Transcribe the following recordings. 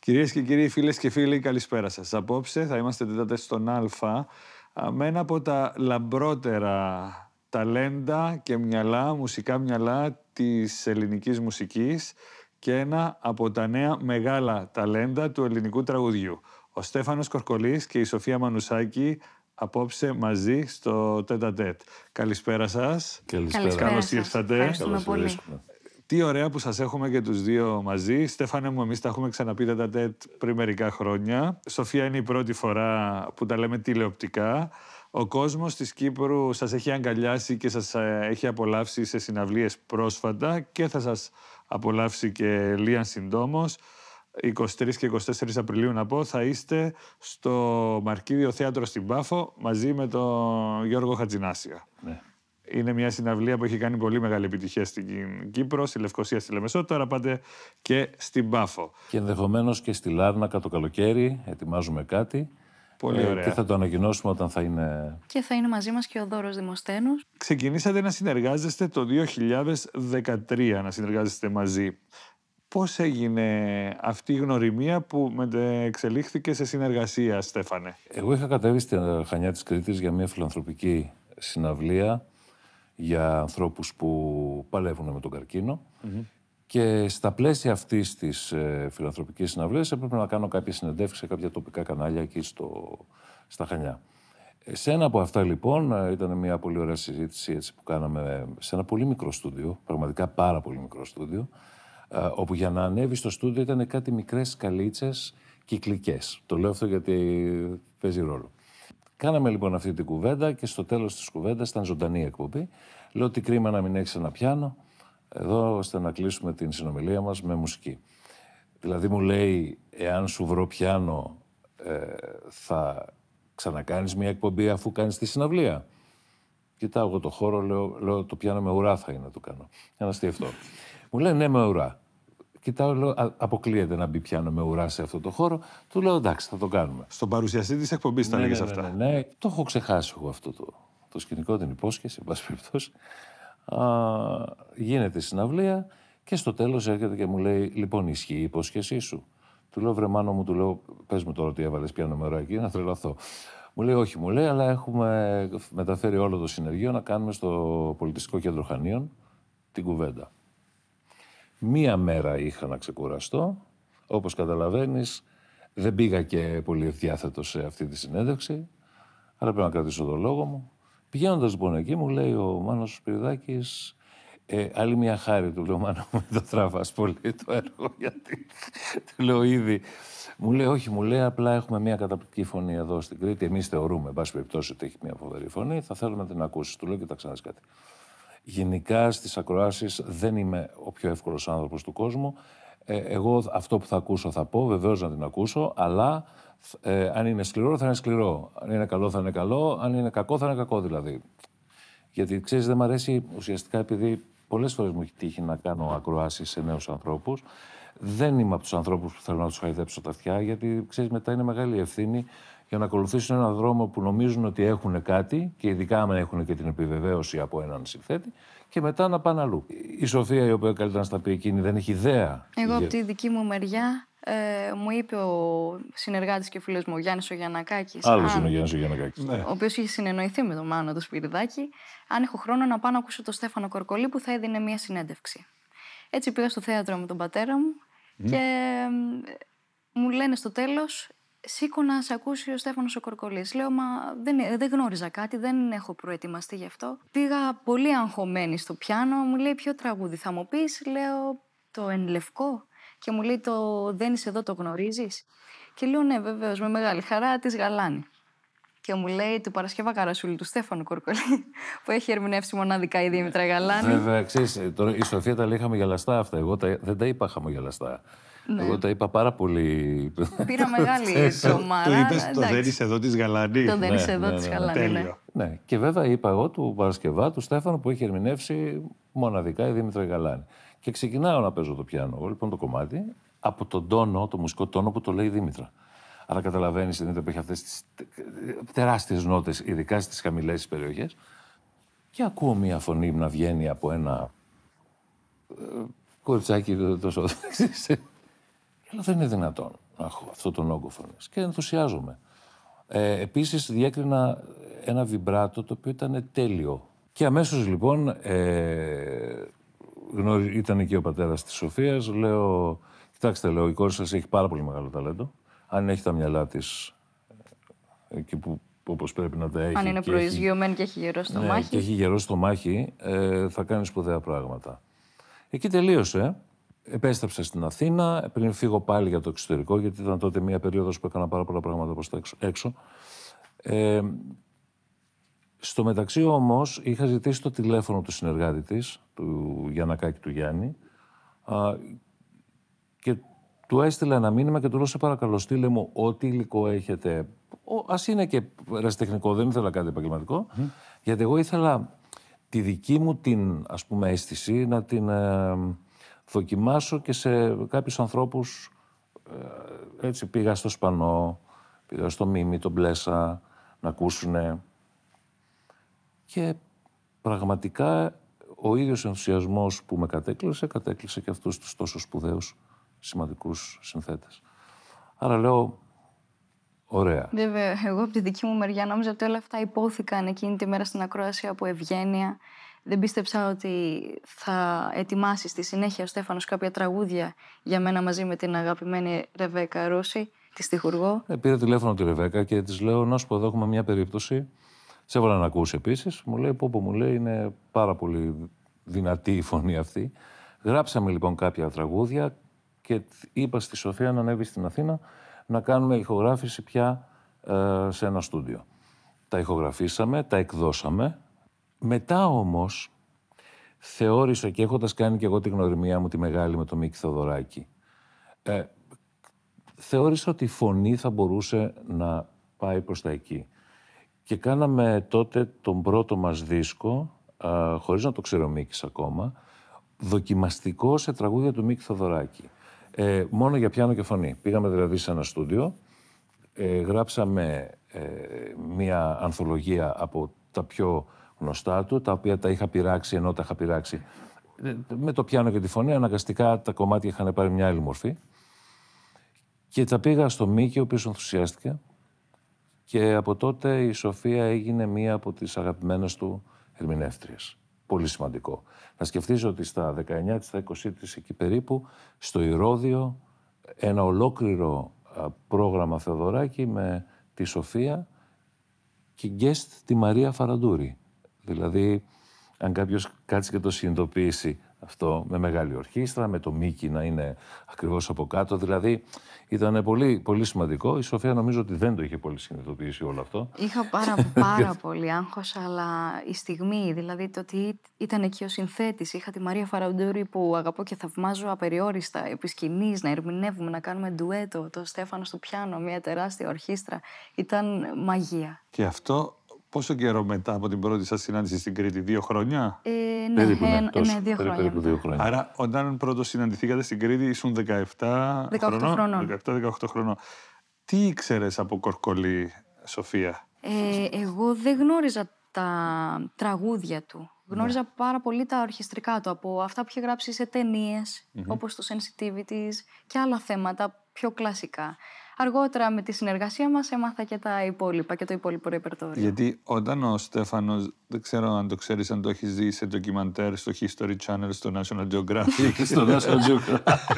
Κυρίες και κύριοι, φίλες και φίλοι, καλησπέρα σας. Απόψε θα είμαστε τέταρτες στον Α με ένα από τα λαμπρότερα ταλέντα και μυαλά, μουσικά μυαλά της ελληνικής μουσικής και ένα από τα νέα μεγάλα ταλέντα του ελληνικού τραγουδιού. Ο Στέφανος Κορκολής και η Σοφία Μανουσάκη απόψε μαζί στο τέτα Καλησπέρα σας. Καλησπέρα. Καλώς ήρθατε. Ευχαριστούμε πολύ. Τι ωραία που σας έχουμε και τους δύο μαζί. Στέφανε μου, εμείς τα έχουμε ξαναπεί τα τέτ πριν μερικά χρόνια. Σοφία είναι η πρώτη φορά που τα λέμε τηλεοπτικά. Ο κόσμος της Κύπρου σας έχει αγκαλιάσει και σας ε, έχει απολαύσει σε συναυλίες πρόσφατα και θα σας απολαύσει και λίγαν συντόμως. 23 και 24 Απριλίου να πω, θα είστε στο Μαρκίδιο Θέατρο στην Πάφο μαζί με τον Γιώργο Χατζινάσια. Ναι είναι μια συναυλία που έχει κάνει πολύ μεγάλη επιτυχία στην Κύπρο, στη Λευκοσία, στη Λεμεσό. Τώρα πάτε και στην Πάφο. Και ενδεχομένως και στη Λάρνακα το καλοκαίρι. Ετοιμάζουμε κάτι. Πολύ ε, ωραία. Και θα το ανακοινώσουμε όταν θα είναι. Και θα είναι μαζί μας και ο Δώρος Δημοσταίνος. Ξεκινήσατε να συνεργάζεστε το 2013, να συνεργάζεστε μαζί. Πώς έγινε αυτή η γνωριμία που εξελίχθηκε σε συνεργασία, Στέφανε. Εγώ είχα κατέβει στην Χανιά της Κρήτης για μια φιλανθρωπική συναυλία για ανθρώπους που παλεύουν με τον καρκινο Και στα πλαίσια αυτής της ε, φιλανθρωπικής συναυλίας έπρεπε να κάνω κάποια συνεντεύξεις σε κάποια τοπικά κανάλια εκεί στο, στα Χανιά. Σε ένα από αυτά λοιπόν ε, ήταν μια πολύ ωραία συζήτηση έτσι, που κάναμε σε ένα πολύ μικρό στούντιο, πραγματικά πάρα πολύ μικρό στούντιο, ε, όπου για να ανέβεις στο στούντιο ήταν κάτι μικρές σκαλίτσες κυκλικές. Το λέω αυτό γιατί παίζει ρόλο. Κάναμε λοιπόν αυτή την κουβέντα και στο τέλος της κουβέντας ήταν ζωντανή εκπομπή. Λέω ότι κρίμα να μην έχεις ένα πιάνο εδώ ώστε να κλείσουμε την συνομιλία μας με μουσική. Δηλαδή μου λέει, εάν σου βρω πιάνο, ε, θα ξανακάνεις μια εκπομπή αφού κάνεις τη συναυλία. Κοιτάω εγώ το χώρο, λέω, το πιάνο με ουρά θα είναι να το κάνω. Για να μου λέει ναι, με ουρά κοιτάω, λέω, αποκλείεται να μπει πιάνο με ουρά σε αυτό το χώρο. Του λέω, εντάξει, θα το κάνουμε. Στον παρουσιαστή της εκπομπής τα ναι, ναι, ναι, αυτά. Ναι, ναι, το έχω ξεχάσει εγώ αυτό το, το σκηνικό, την υπόσχεση, εν πάση περιπτώσει. Γίνεται συναυλία και στο τέλος έρχεται και μου λέει, Λοιπόν, ισχύει η υπόσχεσή σου. Του λέω, βρεμάνο μου, του λέω, Πες μου τώρα τι έβαλες πιάνο με ουρά εκεί, να τρελαθώ. Μου λέει, Όχι, μου λέει, αλλά έχουμε μεταφέρει όλο το συνεργείο να κάνουμε στο πολιτιστικό κέντρο Χανίων την κουβέντα. Μία μέρα είχα να ξεκουραστώ. Όπως καταλαβαίνεις, δεν πήγα και πολύ διάθετος σε αυτή τη συνέντευξη. Άρα πρέπει να κρατήσω τον λόγο μου. Πηγαίνοντας λοιπόν εκεί, μου λέει ο Μάνος Σπυριδάκης, ε, άλλη μια μερα ειχα να ξεκουραστω οπως καταλαβαινεις δεν πηγα και πολυ διαθετο σε αυτη τη συνεντευξη αρα πρεπει να κρατησω τον λογο μου πηγαινοντα λοιπον εκει μου λεει ο μανο σπυρδακη ε αλλη μια χαρη του λέω, Μάνο, με το τράβα πολύ το έργο, γιατί του λέω ήδη. Μου λέει, Όχι, μου λέει, απλά έχουμε μια καταπληκτική φωνή εδώ στην Κρήτη. Εμείς θεωρούμε, εν πάση περιπτώσει, ότι έχει μια φοβερή φωνή. Θα θέλουμε να την ακούσεις. Του λέω, ξανά κάτι. Γενικά στις ακροάσεις δεν είμαι ο πιο εύκολος άνθρωπος του κόσμου. Ε, εγώ αυτό που θα ακούσω θα πω, βεβαίως να την ακούσω, αλλά ε, αν είναι σκληρό θα είναι σκληρό. Αν είναι καλό θα είναι καλό, αν είναι κακό θα είναι κακό δηλαδή. Γιατί ξέρεις, δεν μου αρέσει ουσιαστικά επειδή πολλές φορές μου έχει τύχει να κάνω ακροάσεις σε νέους ανθρώπους. Δεν είμαι από τους ανθρώπους που θέλω να τους χαϊδέψω τα αυτιά, γιατί ξέρεις, μετά είναι μεγάλη ευθύνη για να ακολουθήσουν έναν δρόμο που νομίζουν ότι έχουν κάτι και ειδικά αν έχουν και την επιβεβαίωση από έναν συμφέτη και μετά να πάνε αλλού. Η Σοφία, η οποία καλύτερα να στα πει εκείνη, δεν έχει ιδέα. Εγώ από τη δική μου μεριά ε, μου είπε ο συνεργάτης και φίλος μου, ο Γιάννης ο Άλλο είναι ο Γιάννης ο Γιανακάκη. Ναι. Ο οποίος είχε συνεννοηθεί με τον Μάνο το Σπυριδάκη, αν έχω χρόνο να πάω να ακούσω τον Στέφανο Κορκολί που θα έδινε μία συνέντευξη. Έτσι πήγα στο θέατρο με τον πατέρα μου και μου λένε στο τέλος, σήκω να σε ακούσει ο Στέφανος ο Κορκολής. Λέω, Μα δεν, δεν γνώριζα κάτι, δεν έχω προετοιμαστεί γι' αυτό. Πήγα πολύ αγχωμένη στο πιάνο, μου λέει ποιο τραγούδι θα μου πεις. Λέω, Το Εν Λευκό. Και μου λέει, Το Δεν είσαι εδώ, το γνωρίζεις. Και λέω, Ναι, βεβαίως, με μεγάλη χαρά της γαλάνη. Και μου λέει του Παρασκευά Καρασούλη, του Στέφανου Κορκολή, που έχει ερμηνεύσει μοναδικά η Δήμητρα Γαλάνη. Βέβαια, ξέρεις, ε, η Σοφία τα λέγαμε γελαστά αυτά. Εγώ δεν τα είπα χαμογελαστά. Ναι. Εγώ τα είπα πάρα πολύ. Πήρα μεγάλη σωμάρα. Το είπες, το δένεις εδώ της Γαλανή. Το δένεις ναι, εδώ ναι, της ναι, Γαλανή. Ναι. Και βέβαια είπα εγώ του Παρασκευά, του Στέφανο που έχει ερμηνεύσει μοναδικά η Δήμητρα Γαλάνη. Και ξεκινάω να παίζω το πιάνο. Εγώ λοιπόν το κομμάτι από τον τόνο, το μουσικό τόνο που το λέει η Δήμητρα. Άρα καταλαβαίνεις την που έχει αυτές τις τεράστιες νότες, ειδικά στις χαμηλές περιοχές. Και ακούω μία φωνή να βγαίνει από ένα ε, κοριτσάκι τόσο αλλά δεν είναι δυνατόν να έχω αυτό τον όγκο φωνής. Και ενθουσιάζομαι. Ε, Επίσης, διέκρινα ένα βιμπράτο το οποίο ήταν τέλειο. Και αμέσως λοιπόν ε, ήταν εκεί ο πατέρας της Σοφίας. Λέω, κοιτάξτε, λέω, η κόρη σας έχει πάρα πολύ μεγάλο ταλέντο. Αν έχει τα μυαλά της ε, εκεί που όπως πρέπει να τα έχει. Αν είναι και έχει γερό στο ναι, μάχη. Και έχει γερό στο μάχη, ε, θα κάνει σπουδαία πράγματα. Εκεί τελείωσε. Επέστρεψα στην Αθήνα πριν φύγω πάλι για το εξωτερικό, γιατί ήταν τότε μια περίοδος που έκανα πάρα πολλά πράγματα από τα έξω. Ε, στο μεταξύ όμως είχα ζητήσει το τηλέφωνο του συνεργάτη της, του Γιανακάκη του Γιάννη, α, και του έστειλα ένα μήνυμα και του λέω σε παρακαλώ στείλε μου ό,τι υλικό έχετε. Ας είναι και ρεστεχνικό, δεν ήθελα κάτι επαγγελματικό, γιατί εγώ ήθελα τη δική μου την ας πούμε αίσθηση να την... Ε, δοκιμάσω και σε κάποιους ανθρώπους ε, έτσι πήγα στο Σπανό, πήγα στο Μίμη, τον μπλέσα να ακούσουνε. Και πραγματικά ο ίδιος ενθουσιασμός που με κατέκλυσε, κατέκλυσε και αυτούς τους τόσο σπουδαίους σημαντικούς συνθέτες. Άρα λέω, ωραία. Βέβαια, εγώ από τη δική μου μεριά νόμιζα ότι όλα αυτά υπόθηκαν εκείνη τη μέρα στην ακρόαση από ευγένεια δεν πίστεψα ότι θα ετοιμάσει στη συνέχεια ο Στέφανος κάποια τραγούδια για μένα μαζί με την αγαπημένη Ρεβέκα Ρώση, τη στιχουργό. Ε, πήρα τηλέφωνο τη Ρεβέκα και της λέω: Να σου πω, εδώ έχουμε μια περίπτωση. Σε έβαλα να ακούσει επίσης. Μου λέει: Πόπο, μου λέει, είναι πάρα πολύ δυνατή η φωνή αυτή. Γράψαμε λοιπόν κάποια τραγούδια και είπα στη Σοφία να ανέβει στην Αθήνα να κάνουμε ηχογράφηση πια ε, σε ένα στούντιο. Τα ηχογραφήσαμε, τα εκδώσαμε μετά όμως, θεώρησα και έχοντας κάνει και εγώ την γνωριμία μου τη μεγάλη με τον Μίκη Θοδωράκη, ε, θεώρησα ότι η φωνή θα μπορούσε να πάει προς τα εκεί. Και κάναμε τότε τον πρώτο μας δίσκο, ε, χωρίς να το ξέρω Μίκης ακόμα, δοκιμαστικό σε τραγούδια του Μίκη Θοδωράκη. Ε, μόνο για πιάνο και φωνή. Πήγαμε δηλαδή σε ένα στούντιο, ε, γράψαμε μία ανθολογία από τα πιο γνωστά του, τα οποία τα είχα πειράξει ενώ τα είχα πειράξει. Ε, με το πιάνο και τη φωνή αναγκαστικά τα κομμάτια είχαν πάρει μια άλλη μορφή. Και τα πήγα στο Μίκη, ο οποίος ενθουσιάστηκε. Και από τότε η Σοφία έγινε μία από τις αγαπημένες του ερμηνεύτριες. Πολύ σημαντικό. Να σκεφτείς ότι στα 19 της στα 20 της, εκεί περίπου, στο Ηρόδιο, ένα ολόκληρο πρόγραμμα Θεοδωράκη με τη Σοφία και γκέστ τη Μαρία Φαραντούρη. Δηλαδή, αν κάποιος κάτσει και το συνειδητοποιήσει αυτό με μεγάλη ορχήστρα, με το Μίκη να είναι ακριβώς από κάτω. Δηλαδή, ήταν πολύ, πολύ σημαντικό. Η Σοφία νομίζω ότι δεν το είχε πολύ συνειδητοποιήσει όλο αυτό. Είχα πάρα, πάρα πολύ άγχος, αλλά η στιγμή, δηλαδή το ότι ήταν εκεί ο συνθέτης, είχα τη Μαρία Φαραντούρη που αγαπώ και θαυμάζω απεριόριστα επί σκηνή, να ερμηνεύουμε, να κάνουμε ντουέτο, το Στέφανος στο πιάνο, μια τεράστια ορχήστρα. Ήταν μαγεία. Και αυτό Πόσο καιρό μετά από την πρώτη σας συνάντηση στην Κρήτη, δύο χρόνια. Ε, ναι, ναι, ε, ναι δύο, χρόνια. δύο χρόνια. Άρα, όταν πρώτος συναντηθήκατε στην Κρήτη, ήσουν 17 χρονων χρονών. 17-18 χρονών. Τι ήξερες από Κορκολή, Σοφία. Ε, εγώ δεν γνώριζα τα τραγούδια του. Ναι. Γνώριζα πάρα πολύ τα ορχιστρικά του από αυτά που είχε γράψει σε ταινιε όπως το Sensitivity και άλλα θέματα πιο κλασικά αργότερα με τη συνεργασία μας έμαθα και τα υπόλοιπα και το υπόλοιπο ρεπερτόριο. Γιατί όταν ο Στέφανος, δεν ξέρω αν το ξέρεις, αν το έχεις δει σε ντοκιμαντέρ στο History Channel, στο National Geographic. στο National Geographic.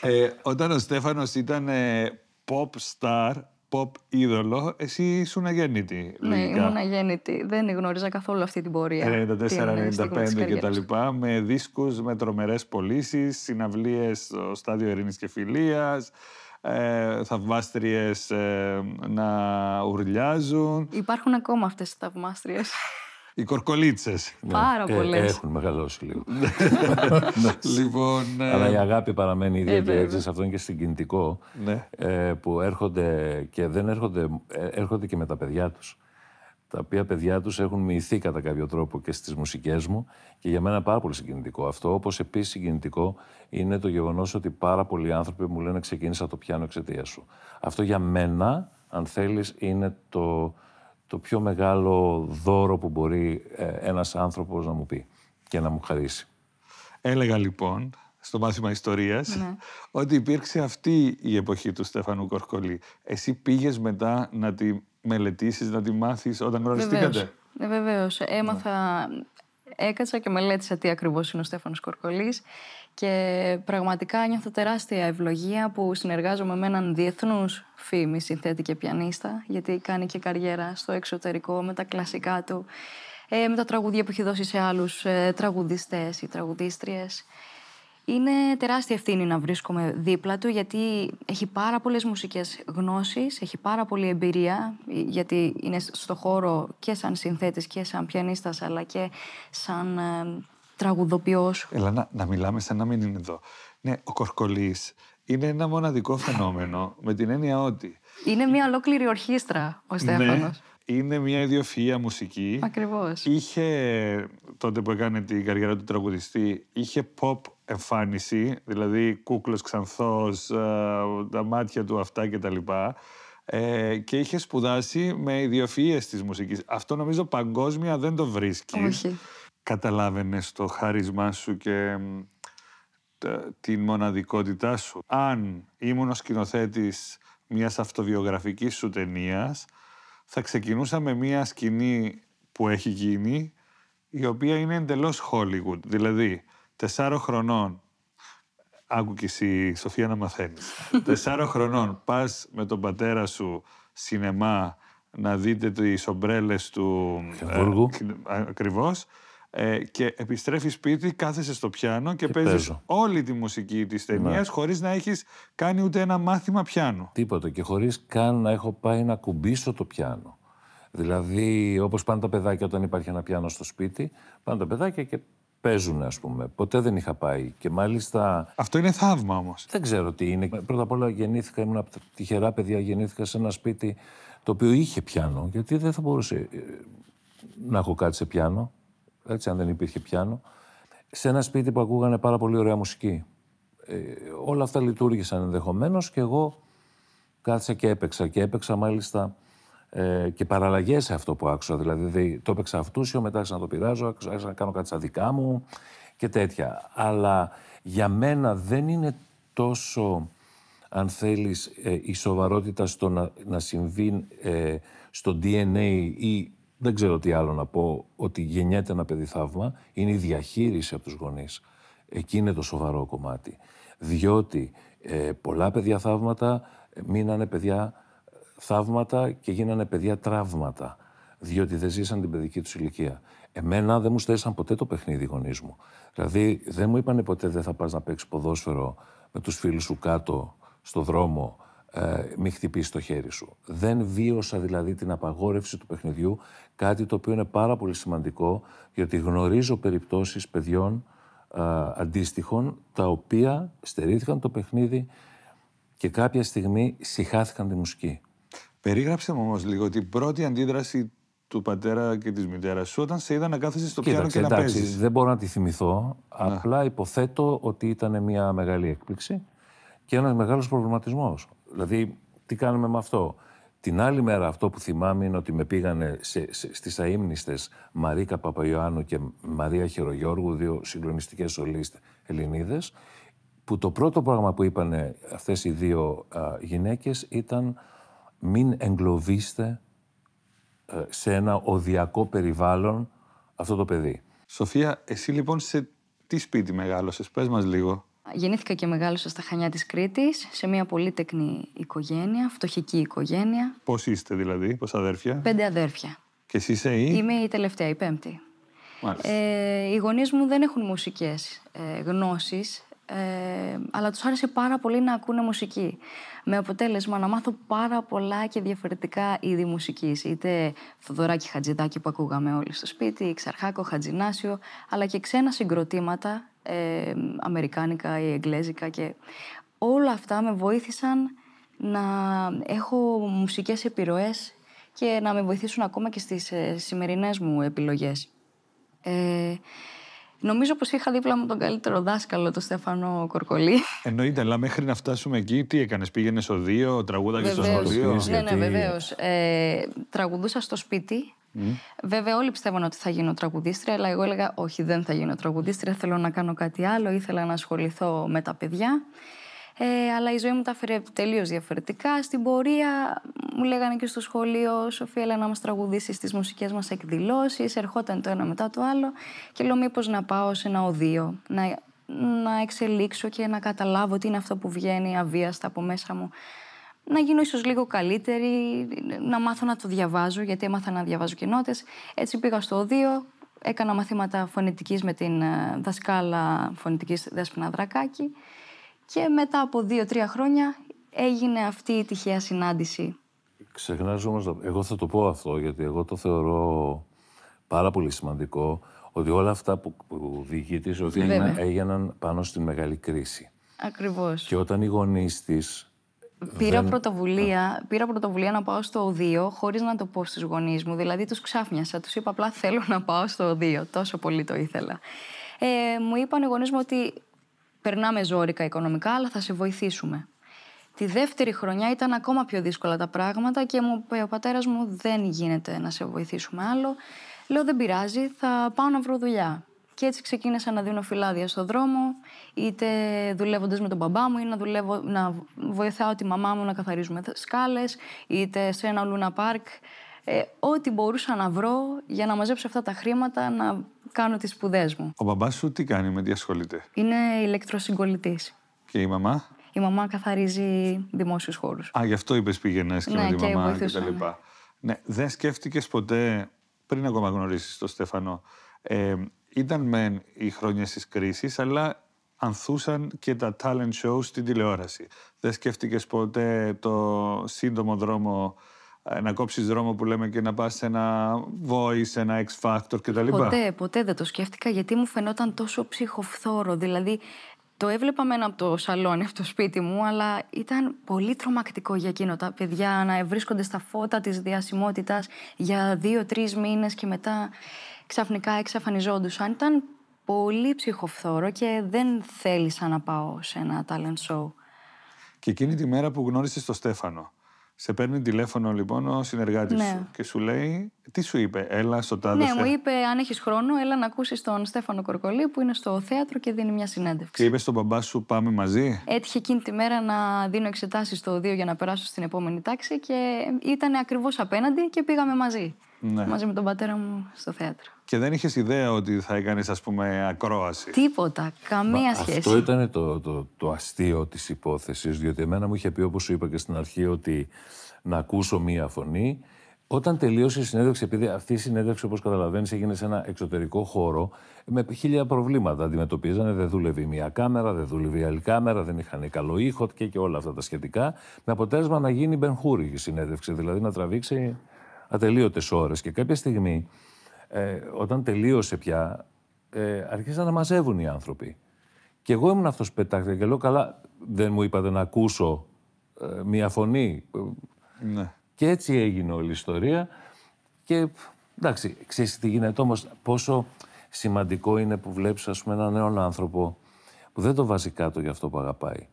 ε, όταν ο Στέφανος ήταν ε, pop star, pop είδωλο, εσύ ήσουν αγέννητη. Ναι, ήμουν αγέννητη. Δεν γνώριζα καθόλου αυτή την πορεία. 94-95 ε, και τα λοιπά, με δίσκους, με τρομερές πωλήσεις, συναυλίες στο Στάδιο Ειρήνης και Φιλίας, ε, θαυμάστριες ε, να ουρλιάζουν. Υπάρχουν ακόμα αυτές οι θαυμάστριες. Οι κορκολίτσες. Πάρα ναι. Ε, πολλές. Έχουν μεγαλώσει λίγο. λοιπόν, ε, Αλλά η αγάπη παραμένει ίδια και έτσι. Αυτό είναι και συγκινητικό. Ναι. που έρχονται και δεν έρχονται, έρχονται και με τα παιδιά τους τα οποία παιδιά τους έχουν μοιηθεί κατά κάποιο τρόπο και στις μουσικές μου και για μένα πάρα πολύ συγκινητικό αυτό. όπως επίσης συγκινητικό είναι το γεγονός ότι πάρα πολλοί άνθρωποι μου λένε ξεκίνησα το πιάνο εξαιτίας σου. Αυτό για μένα, αν θέλεις, είναι το, το πιο μεγάλο δώρο που μπορεί ε, ένας άνθρωπος να μου πει και να μου χαρίσει. Έλεγα λοιπόν στο μάθημα ιστορίας ναι. ότι υπήρξε αυτή η εποχή του Στέφανου Κορκολή. Εσύ πήγες μετά να τη μελετήσεις, να τη μάθεις όταν γνωριστήκατε. Ναι, βεβαίως. Έμαθα, έκατσα και μελέτησα τι ακριβώς είναι ο Στέφανος Κορκολής και πραγματικά νιώθω τεράστια ευλογία που συνεργάζομαι με έναν διεθνούς φήμη συνθέτη και πιανίστα γιατί κάνει και καριέρα στο εξωτερικό με τα κλασικά του, ε, με τα τραγουδία που έχει δώσει σε άλλους ε, τραγουδιστές ή τραγουδίστριες. Είναι τεράστια ευθύνη να βρίσκομαι δίπλα του γιατί έχει πάρα πολλές μουσικές γνώσεις, έχει πάρα πολλή εμπειρία ε, γιατί είναι στο χώρο και σαν συνθέτης και σαν πιανίστας αλλά και σαν ε, τραγουδοποιός. Έλα να, μιλάμε σαν να μην είναι εδώ. Ναι, ο Κορκολής είναι ένα μοναδικό φαινόμενο με την έννοια ότι... Είναι μια ολόκληρη ορχήστρα ο ναι, Στέφανος. Ναι, είναι μια ιδιοφυΐα μουσική. Ακριβώς. Είχε, τότε που έκανε την καριέρα του τραγουδιστή, είχε pop εμφάνιση, δηλαδή κούκλος ξανθός, ε, τα μάτια του αυτά και τα Ε, και είχε σπουδάσει με ιδιοφυΐες της μουσικής. Αυτό νομίζω παγκόσμια δεν το βρίσκεις. Όχι. Καταλάβαινες το χάρισμά σου και την μοναδικότητά σου. Αν ήμουν ο σκηνοθέτης μιας αυτοβιογραφικής σου ταινίας, θα ξεκινούσα με μια σκηνή που έχει γίνει, η οποία είναι εντελώς Hollywood. Δηλαδή, Τεσσάρων χρονών. Άκου και εσύ, Σοφία, να μαθαίνεις. Τεσσάρων χρονών. Πας με τον πατέρα σου σινεμά να δείτε τις ομπρέλες του. Χεμβούργου. Ε, Ακριβώς. Ε, και επιστρέφεις σπίτι, κάθεσαι στο πιάνο και, και παίζεις όλη τη μουσική της ναι. ταινίας χωρίς να έχεις κάνει ούτε ένα μάθημα πιάνου. Τίποτα. Και χωρίς καν να έχω πάει να κουμπίσω το πιάνο. Δηλαδή, όπως πάνε τα παιδάκια όταν υπάρχει ένα πιάνο στο σπίτι, πάνε τα παιδάκια και παίζουν, ας πούμε. Ποτέ δεν είχα πάει. Και μάλιστα. Αυτό είναι θαύμα όμως. Δεν ξέρω τι είναι. Πρώτα απ' όλα γεννήθηκα, ήμουν από τυχερά παιδιά, γεννήθηκα σε ένα σπίτι το οποίο είχε πιάνο, γιατί δεν θα μπορούσε ε, να έχω κάτι σε πιάνο, έτσι, αν δεν υπήρχε πιάνο. Σε ένα σπίτι που ακούγανε πάρα πολύ ωραία μουσική. Ε, όλα αυτά λειτουργήσαν ενδεχομένως και εγώ κάθισα και έπαιξα. Και έπαιξα μάλιστα ε, και παραλλαγές σε αυτό που άκουσα. Δηλαδή, το έπαιξα αυτούσιο, μετά άρχισα να το πειράζω, άρχισα να κάνω κάτι στα δικά μου και τέτοια. Αλλά για μένα δεν είναι τόσο, αν θέλεις, ε, η σοβαρότητα στο να, συμβεί ε, στο DNA ή δεν ξέρω τι άλλο να πω, ότι γεννιέται ένα παιδί θαύμα, είναι η διαχείριση από τους γονείς. Εκεί είναι το σοβαρό κομμάτι. Διότι ε, πολλά παιδιά θαύματα μείνανε παιδιά θαύματα και γίνανε παιδιά τραύματα, διότι δεν ζήσαν την παιδική τους ηλικία. Εμένα δεν μου στέσαν ποτέ το παιχνίδι οι γονείς μου. Δηλαδή δεν μου είπαν ποτέ δεν θα πας να παίξεις ποδόσφαιρο με τους φίλους σου κάτω στο δρόμο, ε, μη χτυπήσεις το χέρι σου. Δεν βίωσα δηλαδή την απαγόρευση του παιχνιδιού, κάτι το οποίο είναι πάρα πολύ σημαντικό, διότι γνωρίζω περιπτώσεις παιδιών ε, αντίστοιχων τα οποία στερήθηκαν το παιχνίδι και κάποια στιγμή συχάθηκαν τη μουσική. Περίγραψε μου όμως λίγο την πρώτη αντίδραση του πατέρα και της μητέρας σου όταν σε είδα να κάθεσαι στο πιάνο και εντάξει, να παίζεις. Δεν μπορώ να τη θυμηθώ. Απλά υποθέτω ότι ήταν μια μεγάλη έκπληξη και ένας μεγάλος προβληματισμός. Δηλαδή, τι κάνουμε με αυτό. Την άλλη μέρα αυτό που θυμάμαι είναι ότι με πήγανε στι αίμνηστε Μαρίκα Παπαϊωάννου και Μαρία Χερογιώργου, δύο συγκλονιστικές σολίστ Ελληνίδες, που το πρώτο πράγμα που είπαν αυτές οι δύο γυναίκες ήταν μην εγκλωβίστε ε, σε ένα οδιακό περιβάλλον αυτό το παιδί. Σοφία, εσύ λοιπόν σε τι σπίτι μεγάλωσες, πες μας λίγο. Γεννήθηκα και μεγάλωσα στα Χανιά της Κρήτης, σε μια πολύτεκνη οικογένεια, φτωχική οικογένεια. Πώς είστε δηλαδή, πώς αδέρφια. Πέντε αδέρφια. Και εσύ είσαι η... Είμαι η τελευταία, η πέμπτη. Μάλιστα. Ε, οι γονείς μου δεν έχουν μουσικές ε, γνώσεις, ε, αλλά τους άρεσε πάρα πολύ να ακούνε μουσική. Με αποτέλεσμα να μάθω πάρα πολλά και διαφορετικά είδη μουσικής. Είτε Θοδωράκι Χατζηδάκη που ακούγαμε όλοι στο σπίτι, Ξαρχάκο, Χατζινάσιο, αλλά και ξένα συγκροτήματα, ε, αμερικάνικα ή εγγλέζικα και όλα αυτά με βοήθησαν να έχω μουσικές επιρροές και να με βοηθήσουν ακόμα και στις ε, σημερινές μου επιλογές. Νομίζω πως είχα δίπλα μου τον καλύτερο δάσκαλο, τον Στέφανο Κορκολί. Εννοείται, αλλά μέχρι να φτάσουμε εκεί, τι έκανες, πήγαινες στο δύο, τραγούδα και στο σχολείο. Ναι, ναι, βεβαίως. Ε, τραγουδούσα στο σπίτι. Mm. Βέβαια, όλοι πιστεύουν ότι θα γίνω τραγουδίστρια, αλλά εγώ έλεγα: Όχι, δεν θα γίνω τραγουδίστρια. Θέλω να κάνω κάτι άλλο. Ήθελα να ασχοληθώ με τα παιδιά. Ε, αλλά η ζωή μου τα έφερε τελείως διαφορετικά. Στην πορεία μου λέγανε και στο σχολείο, Σοφία, έλα να μας τραγουδήσεις στι μουσικές μας εκδηλώσεις. Ερχόταν το ένα μετά το άλλο. Και λέω, Μήπως να πάω σε ένα οδείο, να, να εξελίξω και να καταλάβω τι είναι αυτό που βγαίνει αβίαστα από μέσα μου. Να γίνω ίσως λίγο καλύτερη, να μάθω να το διαβάζω, γιατί έμαθα να διαβάζω και νότες. Έτσι πήγα στο οδείο, έκανα μαθήματα φωνητικής με την ε, δασκάλα φωνητικής Δέσποινα Δρακάκη. Και μετά από δύο-τρία χρόνια έγινε αυτή η τυχαία συνάντηση. Ξεχνάς όμως, εγώ θα το πω αυτό, γιατί εγώ το θεωρώ πάρα πολύ σημαντικό, ότι όλα αυτά που, που διοικητής ότι έγιναν πάνω στην μεγάλη κρίση. Ακριβώς. Και όταν οι γονείς της Πήρα, πρωτοβουλία, πήρα πρωτοβουλία να πάω στο οδείο χωρίς να το πω στους γονείς μου. Δηλαδή τους ξάφνιασα, τους είπα απλά θέλω να πάω στο οδείο. Τόσο πολύ το ήθελα. Ε, μου είπαν οι γονείς μου ότι περνάμε ζώρικα οικονομικά, αλλά θα σε βοηθήσουμε. Τη δεύτερη χρονιά ήταν ακόμα πιο δύσκολα τα πράγματα και μου είπε ο πατέρας μου: Δεν γίνεται να σε βοηθήσουμε άλλο. Λέω: Δεν πειράζει, θα πάω να βρω δουλειά. Και έτσι ξεκίνησα να δίνω φυλάδια στον δρόμο, είτε δουλεύοντας με τον μπαμπά μου, ή να, δουλεύω, να βοηθάω τη μαμά μου να καθαρίζουμε σκάλες, είτε σε ένα λούνα πάρκ ε, ό,τι μπορούσα να βρω για να μαζέψω αυτά τα χρήματα να κάνω τις σπουδές μου. Ο μπαμπάς σου τι κάνει, με τι ασχολείται. Είναι ηλεκτροσυγκολητής. Και η μαμά. Η μαμά καθαρίζει δημόσιους χώρους. Α, γι' αυτό είπες πήγαινες και ναι, με τη μαμά και τα λοιπά. Ναι, δεν σκέφτηκες ποτέ, πριν ακόμα γνωρίσεις τον Στέφανο, ε, ήταν μεν οι χρόνια της κρίσης, αλλά ανθούσαν και τα talent shows στην τηλεόραση. Δεν σκέφτηκες ποτέ το σύντομο δρόμο ε, να κόψεις δρόμο που λέμε και να πας σε ένα voice, ένα X Factor κτλ. Ποτέ, ποτέ δεν το σκέφτηκα γιατί μου φαινόταν τόσο ψυχοφθόρο. Δηλαδή το έβλεπα μένα από το σαλόνι, από το σπίτι μου, αλλά ήταν πολύ τρομακτικό για εκείνο τα παιδιά να βρίσκονται στα φώτα της διασημότητας για δύο-τρει μήνες και μετά ξαφνικά εξαφανιζόντουσαν. Ήταν πολύ ψυχοφθόρο και δεν θέλησα να πάω σε ένα talent show. Και εκείνη τη μέρα που γνώρισες τον Στέφανο, σε παίρνει τηλέφωνο λοιπόν ο συνεργάτης ναι. σου και σου λέει, τι σου είπε, έλα στο τάδε. Ναι, μου είπε, αν έχεις χρόνο, έλα να ακούσεις τον Στέφανο Κορκολί που είναι στο θέατρο και δίνει μια συνέντευξη. Και είπε στον μπαμπά σου, πάμε μαζί. Έτυχε εκείνη τη μέρα να δίνω εξετάσεις στο 2 για να περάσω στην επόμενη τάξη και ήταν ακριβώς απέναντι και πήγαμε μαζί ναι. μαζί με τον πατέρα μου στο θέατρο. Και δεν είχες ιδέα ότι θα έκανες, ας πούμε, ακρόαση. Τίποτα. Καμία Μα, σχέση. Αυτό ήταν το, το, το αστείο της υπόθεσης, διότι εμένα μου είχε πει, όπως σου είπα και στην αρχή, ότι να ακούσω μία φωνή. Όταν τελείωσε η συνέντευξη, επειδή αυτή η συνέντευξη, όπως καταλαβαίνεις, έγινε σε ένα εξωτερικό χώρο με χίλια προβλήματα. Αντιμετωπίζανε, δεν δούλευε μία κάμερα, δεν δούλευε η άλλη κάμερα, δεν είχαν καλό ήχο και, και όλα αυτά τα σχετικά. Με αποτέλεσμα να γίνει μπενχούρη η συνέντευξη, δηλαδή να τραβήξει ατελείωτες ώρες. Και κάποια στιγμή, ε, όταν τελείωσε πια, ε, αρχίσαν να μαζεύουν οι άνθρωποι. Και εγώ ήμουν αυτός που πετάχτηκε και λέω: Καλά, δεν μου είπατε να ακούσω ε, μία φωνή. Ναι. Και έτσι έγινε όλη η ιστορία. Και εντάξει, ξέρεις τι γίνεται όμως, πόσο σημαντικό είναι που βλέπεις, ας πούμε, έναν νέο άνθρωπο που δεν το βάζει κάτω για αυτό που αγαπάει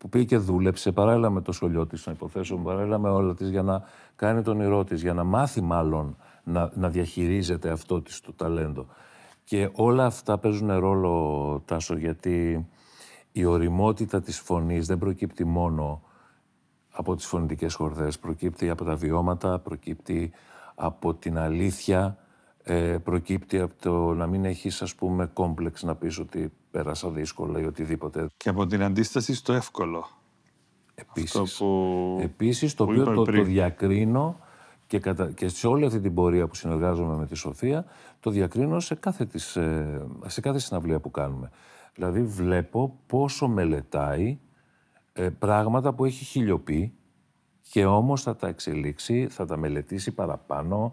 που πήγε και δούλεψε παράλληλα με το σχολείο της, να υποθέσω, παράλληλα με όλα της, για να κάνει τον ηρώ της, για να μάθει μάλλον να, να διαχειρίζεται αυτό της το ταλέντο. Και όλα αυτά παίζουν ρόλο, Τάσο, γιατί η οριμότητα της φωνής δεν προκύπτει μόνο από τις φωνητικές χορδές, προκύπτει από τα βιώματα, προκύπτει από την αλήθεια, ε, προκύπτει από το να μην έχεις ας πούμε κόμπλεξ να πεις ότι πέρασα δύσκολα ή οτιδήποτε. Και από την αντίσταση στο εύκολο. Επίσης, επίσης το οποίο το, διακρίνω και, σε όλη αυτή την πορεία που συνεργάζομαι με τη Σοφία, το διακρίνω σε κάθε, της, ε, σε κάθε συναυλία που κάνουμε. Δηλαδή βλέπω πόσο μελετάει ε, πράγματα που έχει χιλιοπεί και όμως θα τα εξελίξει, θα τα μελετήσει παραπάνω,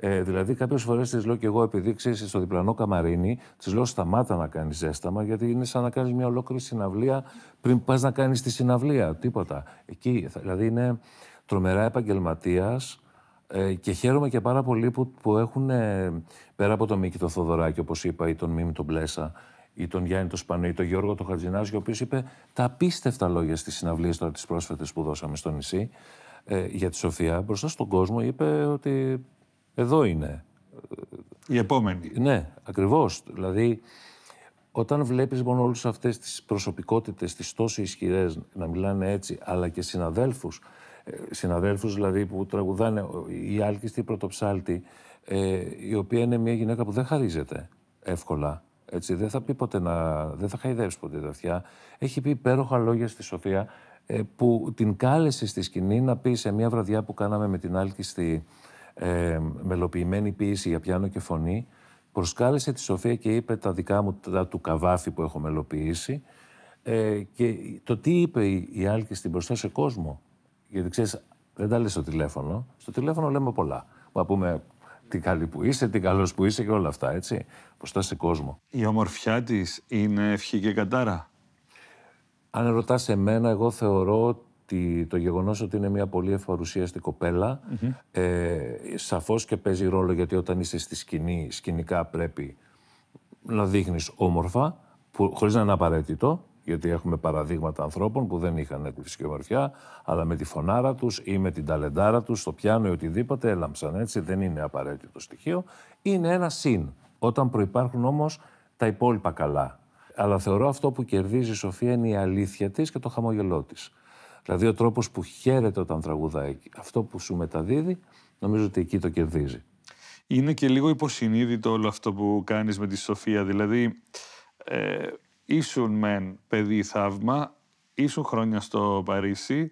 ε, δηλαδή, κάποιες φορές τη λέω και εγώ, επειδή ξέρεις στο διπλανό καμαρίνι, τη λέω σταμάτα να κάνεις ζέσταμα, γιατί είναι σαν να κάνεις μια ολόκληρη συναυλία πριν πας να κάνεις τη συναυλία. Τίποτα. Εκεί, δηλαδή, είναι τρομερά επαγγελματίας. Ε, και χαίρομαι και πάρα πολύ που, έχουν ε, πέρα από τον Μίκη τον Θοδωράκη, όπως είπα, ή τον Μίμη τον Πλέσα, ή τον Γιάννη τον Σπανό, ή τον Γιώργο τον Χατζινάζη, ο οποίος είπε τα απίστευτα λόγια στις συναυλίες τώρα τις πρόσφατες που δώσαμε στο νησί ε, για τη Σοφία. Μπροστά στον κόσμο είπε ότι εδώ είναι. Η επόμενη. Ναι, ακριβώς. Δηλαδή, όταν βλέπεις μόνο λοιπόν όλες αυτές τις προσωπικότητες, τις τόσο ισχυρές να μιλάνε έτσι, αλλά και συναδέλφους, ε, συναδέλφους δηλαδή που τραγουδάνε, η Άλκηστη Πρωτοψάλτη, ε, η οποία είναι μια γυναίκα που δεν χαρίζεται εύκολα. Έτσι, δεν θα πει ποτέ να... δεν θα χαϊδεύσει ποτέ τα αυτιά. Έχει πει υπέροχα λόγια στη Σοφία, ε, που την κάλεσε στη σκηνή να πει σε μια βραδιά που κάναμε με την Άλκη στη, ε, μελοποιημένη ποίηση για πιάνο και φωνή, προσκάλεσε τη Σοφία και είπε τα δικά μου, τα του Καβάφη που έχω μελοποιήσει. Ε, και το τι είπε η, η Άλκη στην μπροστά σε κόσμο, γιατί ξέρεις δεν τα λες στο τηλέφωνο. Στο τηλέφωνο λέμε πολλά. Μα πούμε τι καλή που είσαι, τι καλός που είσαι και όλα αυτά, έτσι. Μπροστά σε κόσμο. Η ομορφιά της είναι ευχή και κατάρα. Αν ρωτάς εμένα, εγώ θεωρώ το γεγονός ότι είναι μια πολυ ευπαρουσιαστή ευαρουσίαστη κοπέλα. Ε, σαφώς και παίζει ρόλο γιατί όταν είσαι στη σκηνή, σκηνικά πρέπει να δείχνεις όμορφα, που, χωρίς να είναι απαραίτητο, γιατί έχουμε παραδείγματα ανθρώπων που δεν είχαν τη φυσική ομορφιά, αλλά με τη φωνάρα τους ή με την ταλεντάρα τους στο πιάνο ή οτιδήποτε έλαμψαν έτσι, δεν είναι απαραίτητο στοιχείο. Είναι ένα συν, όταν προϋπάρχουν όμως τα υπόλοιπα καλά. Αλλά θεωρώ αυτό που κερδίζει η Σοφία προπαρχουν όμω τα υπολοιπα καλα αλλα θεωρω αυτο που κερδιζει η αλήθεια της και το χαμογελό της. Δηλαδή ο τρόπος που χαίρεται όταν τραγουδάει, αυτό που σου μεταδίδει, νομίζω ότι εκεί το κερδίζει. Είναι και λίγο υποσυνείδητο όλο αυτό που κάνεις με τη Σοφία. Δηλαδή, ε, ήσουν μεν παιδί θαύμα, ήσουν χρόνια στο Παρίσι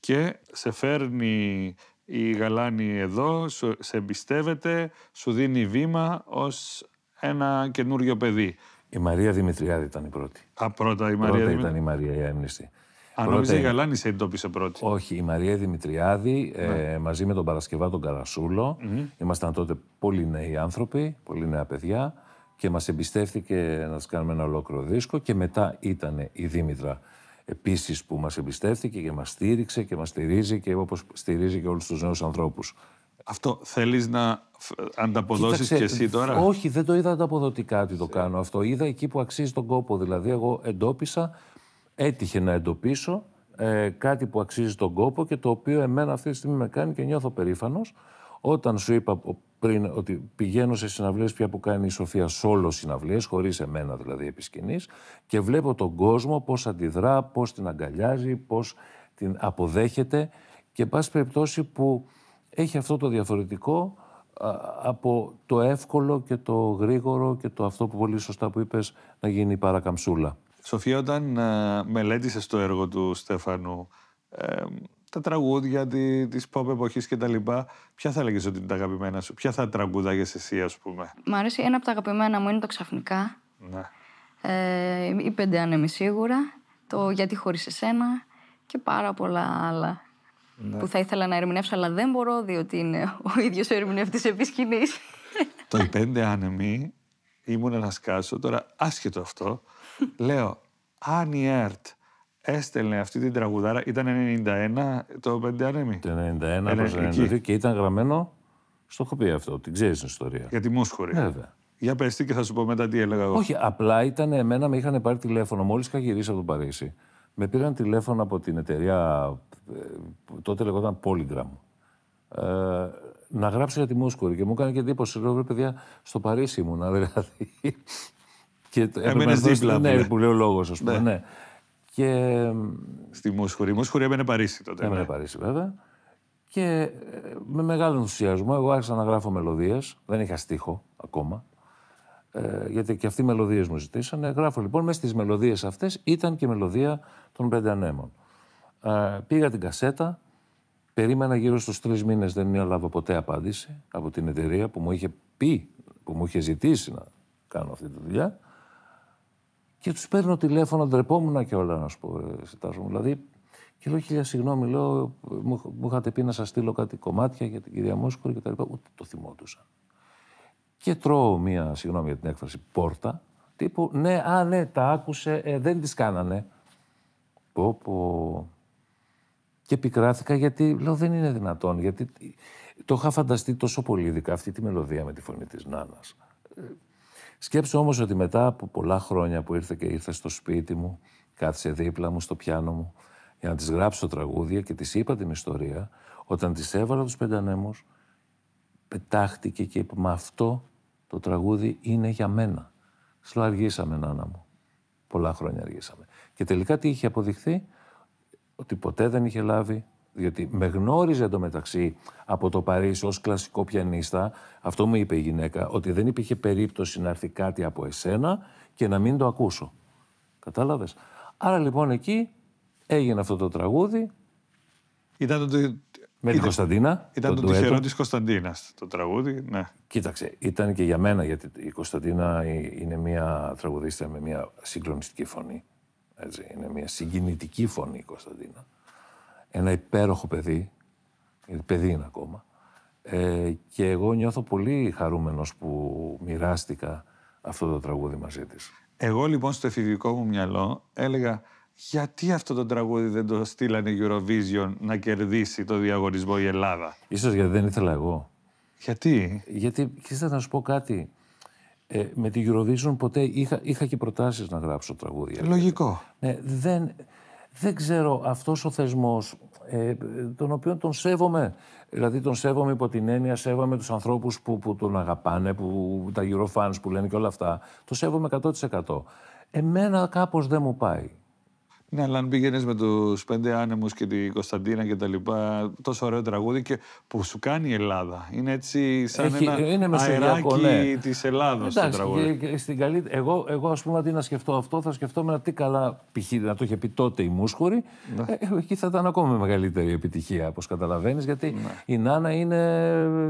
και σε φέρνει η Γαλάνη εδώ, σε εμπιστεύεται, σου δίνει βήμα ως ένα καινούριο παιδί. Η Μαρία Δημητριάδη ήταν η πρώτη. Α, πρώτα η Μαρία πρώτα ήταν η Μαρία η αν νόμιζε η Γαλάνη σε εντόπισε πρώτη. Όχι, η Μαρία Δημητριάδη ναι. ε, μαζί με τον Παρασκευά τον καρασουλο Ήμασταν τότε πολύ νέοι άνθρωποι, πολύ νέα παιδιά και μας εμπιστεύτηκε να κάνουμε ένα ολόκληρο δίσκο και μετά ήταν η Δήμητρα επίσης που μας εμπιστεύτηκε και μας στήριξε και μας στηρίζει και όπως στηρίζει και όλους τους νέους ανθρώπους. Αυτό θέλεις να ανταποδώσεις κι και εσύ ε, τώρα. Όχι, δεν το είδα ανταποδοτικά ότι το κάνω αυτό. Είδα εκεί που αξίζει τον κόπο. Δηλαδή, εγώ εντόπισα έτυχε να εντοπίσω ε, κάτι που αξίζει τον κόπο και το οποίο εμένα αυτή τη στιγμή με κάνει και νιώθω περήφανος. Όταν σου είπα πριν ότι πηγαίνω σε συναυλίες πια που κάνει η Σοφία σόλο συναυλίες, χωρίς εμένα δηλαδή επί και βλέπω τον κόσμο πώς αντιδρά, πώς την αγκαλιάζει, πώς την αποδέχεται και πάση περιπτώσει που έχει αυτό το διαφορετικό από το εύκολο και το γρήγορο και το αυτό που πολύ σωστά που είπες να γίνει παρακαμψούλα. Σοφία, όταν ε, μελέτησες το έργο του Στέφανου, ε, τα τραγούδια τη, της pop εποχής και τα λοιπά, ποια θα έλεγες ότι είναι τα αγαπημένα σου, ποια θα τραγουδάγες εσύ ας πούμε. Μ' αρέσει ένα από τα αγαπημένα μου είναι το ξαφνικά. Ναι. Ε, η πέντε άνεμοι σίγουρα, το γιατί χωρίς εσένα και πάρα πολλά άλλα. Ναι. Που θα ήθελα να ερμηνεύσω, αλλά δεν μπορώ, διότι είναι ο ίδιος ο ερμηνευτής επί σκηνής. Το Οι Πέντε Άνεμοι ήμουν να σκάσω. Τώρα, άσχετο αυτό, λέω, αν η ΕΡΤ έστελνε αυτή την τραγουδάρα, ήταν 91 το 5 ανέμι. Το 91 ε, ναι, προς 92 και ήταν γραμμένο στο έχω πει αυτό, την ξέρεις την ιστορία. Για τη Μούσχορη. Βέβαια. Για πες και θα σου πω μετά τι έλεγα εγώ. Όχι, απλά ήταν εμένα, με είχαν πάρει τηλέφωνο. Μόλις είχα γυρίσει από το Παρίσι, με πήραν τηλέφωνο από την εταιρεία. Ε, τότε λεγόταν Polygram. Ε, να γράψω για τη Μόσκορη και μου έκανε και εντύπωση. Λέω, παιδιά, στο Παρίσι ήμουνα, δηλαδή. και έμενε δίπλα. Ναι, ναι, που λέει ο λόγος, ας πούμε. Ναι. Ναι. Και... Στη Μόσχορη. Η μουσχολή, έμενε Παρίσι τότε. Έμενε ναι. Παρίσι, βέβαια. Και ε, με μεγάλο ενθουσιασμό, εγώ άρχισα να γράφω μελωδίες. Δεν είχα στίχο ακόμα. Ε, γιατί και αυτοί οι μελωδίες μου ζητήσανε. Γράφω λοιπόν μέσα στις μελωδίες αυτές ήταν και μελωδία των Πέντε Ανέμων. Ε, πήγα την κασέτα, Περίμενα γύρω στους τρεις μήνες, δεν έλαβα ποτέ απάντηση από την εταιρεία που μου είχε πει, που μου είχε ζητήσει να κάνω αυτή τη δουλειά. Και τους παίρνω τηλέφωνο, ντρεπόμουν και όλα να σου πω, ε, μου. Δηλαδή, και λέω χίλια συγγνώμη, λέω, μου, είχατε πει να σας στείλω κάτι κομμάτια για την κυρία Μόσκορη και τα λοιπά. Ούτε το θυμόντουσα. Και τρώω μία, συγγνώμη για την έκφραση, πόρτα, τύπου, ναι, α, ναι, τα άκουσε, ε, δεν τις κάνανε. Πω, και πικράθηκα γιατί λέω δεν είναι δυνατόν. Γιατί το είχα φανταστεί τόσο πολύ, ειδικά αυτή τη μελωδία με τη φωνή της Νάνας. Ε, σκέψω όμως ότι μετά από πολλά χρόνια που ήρθε και ήρθε στο σπίτι μου, κάθισε δίπλα μου στο πιάνο μου για να της γράψω τραγούδια και της είπα την ιστορία, όταν της έβαλα τους πεντανέμου, πετάχτηκε και είπε «Μα αυτό το τραγούδι είναι για μένα». Σλο αργήσαμε, Νάνα μου. Πολλά χρόνια αργήσαμε. Και τελικά τι είχε αποδειχθεί, ότι ποτέ δεν είχε λάβει, διότι με γνώριζε εντωμεταξύ από το Παρίσι ως κλασικό πιανίστα, αυτό μου είπε η γυναίκα, ότι δεν υπήρχε περίπτωση να έρθει κάτι από εσένα και να μην το ακούσω. Κατάλαβες. Άρα λοιπόν εκεί έγινε αυτό το τραγούδι. Ήταν το... Με την Κωνσταντίνα. Ήταν το, το τυχερό της Κωνσταντίνας το τραγούδι. Ναι. Κοίταξε, ήταν και για μένα, γιατί η Κωνσταντίνα είναι μια τραγουδίστρια με μια συγκλονιστική φωνή είναι μια συγκινητική φωνή η Κωνσταντίνα. Ένα υπέροχο παιδί, παιδί είναι ακόμα. Ε, και εγώ νιώθω πολύ χαρούμενος που μοιράστηκα αυτό το τραγούδι μαζί της. Εγώ λοιπόν στο εφηβικό μου μυαλό έλεγα γιατί αυτό το τραγούδι δεν το στείλανε Eurovision να κερδίσει το διαγωνισμό η Ελλάδα. Ίσως γιατί δεν ήθελα εγώ. Γιατί? Γιατί, ήθελα να σου πω κάτι, ε, με τη Eurovision ποτέ είχα, είχα και προτάσεις να γράψω τραγούδια. Ε, λογικό. ναι δεν, δεν ξέρω αυτός ο θεσμός, ε, τον οποίο τον σέβομαι. Δηλαδή τον σέβομαι υπό την έννοια, σέβομαι τους ανθρώπους που, που τον αγαπάνε, που, τα Eurofans που λένε και όλα αυτά. Το σέβομαι 100%. Εμένα κάπως δεν μου πάει. Ναι, αλλά αν πήγαινες με τους πέντε άνεμους και την Κωνσταντίνα και τα λοιπά, τόσο ωραίο τραγούδι και που σου κάνει η Ελλάδα. Είναι έτσι σαν Έχει, ένα είναι αεράκι ναι. της Ελλάδα το τραγούδι. στην εγώ, εγώ ας πούμε, αντί να σκεφτώ αυτό, θα σκεφτώ με τι καλά π.χ. να το είχε πει τότε η Μούσχορη. Ναι. Ε, ε, εκεί θα ήταν ακόμα μεγαλύτερη επιτυχία, όπως καταλαβαίνεις, γιατί ναι. η Νάνα είναι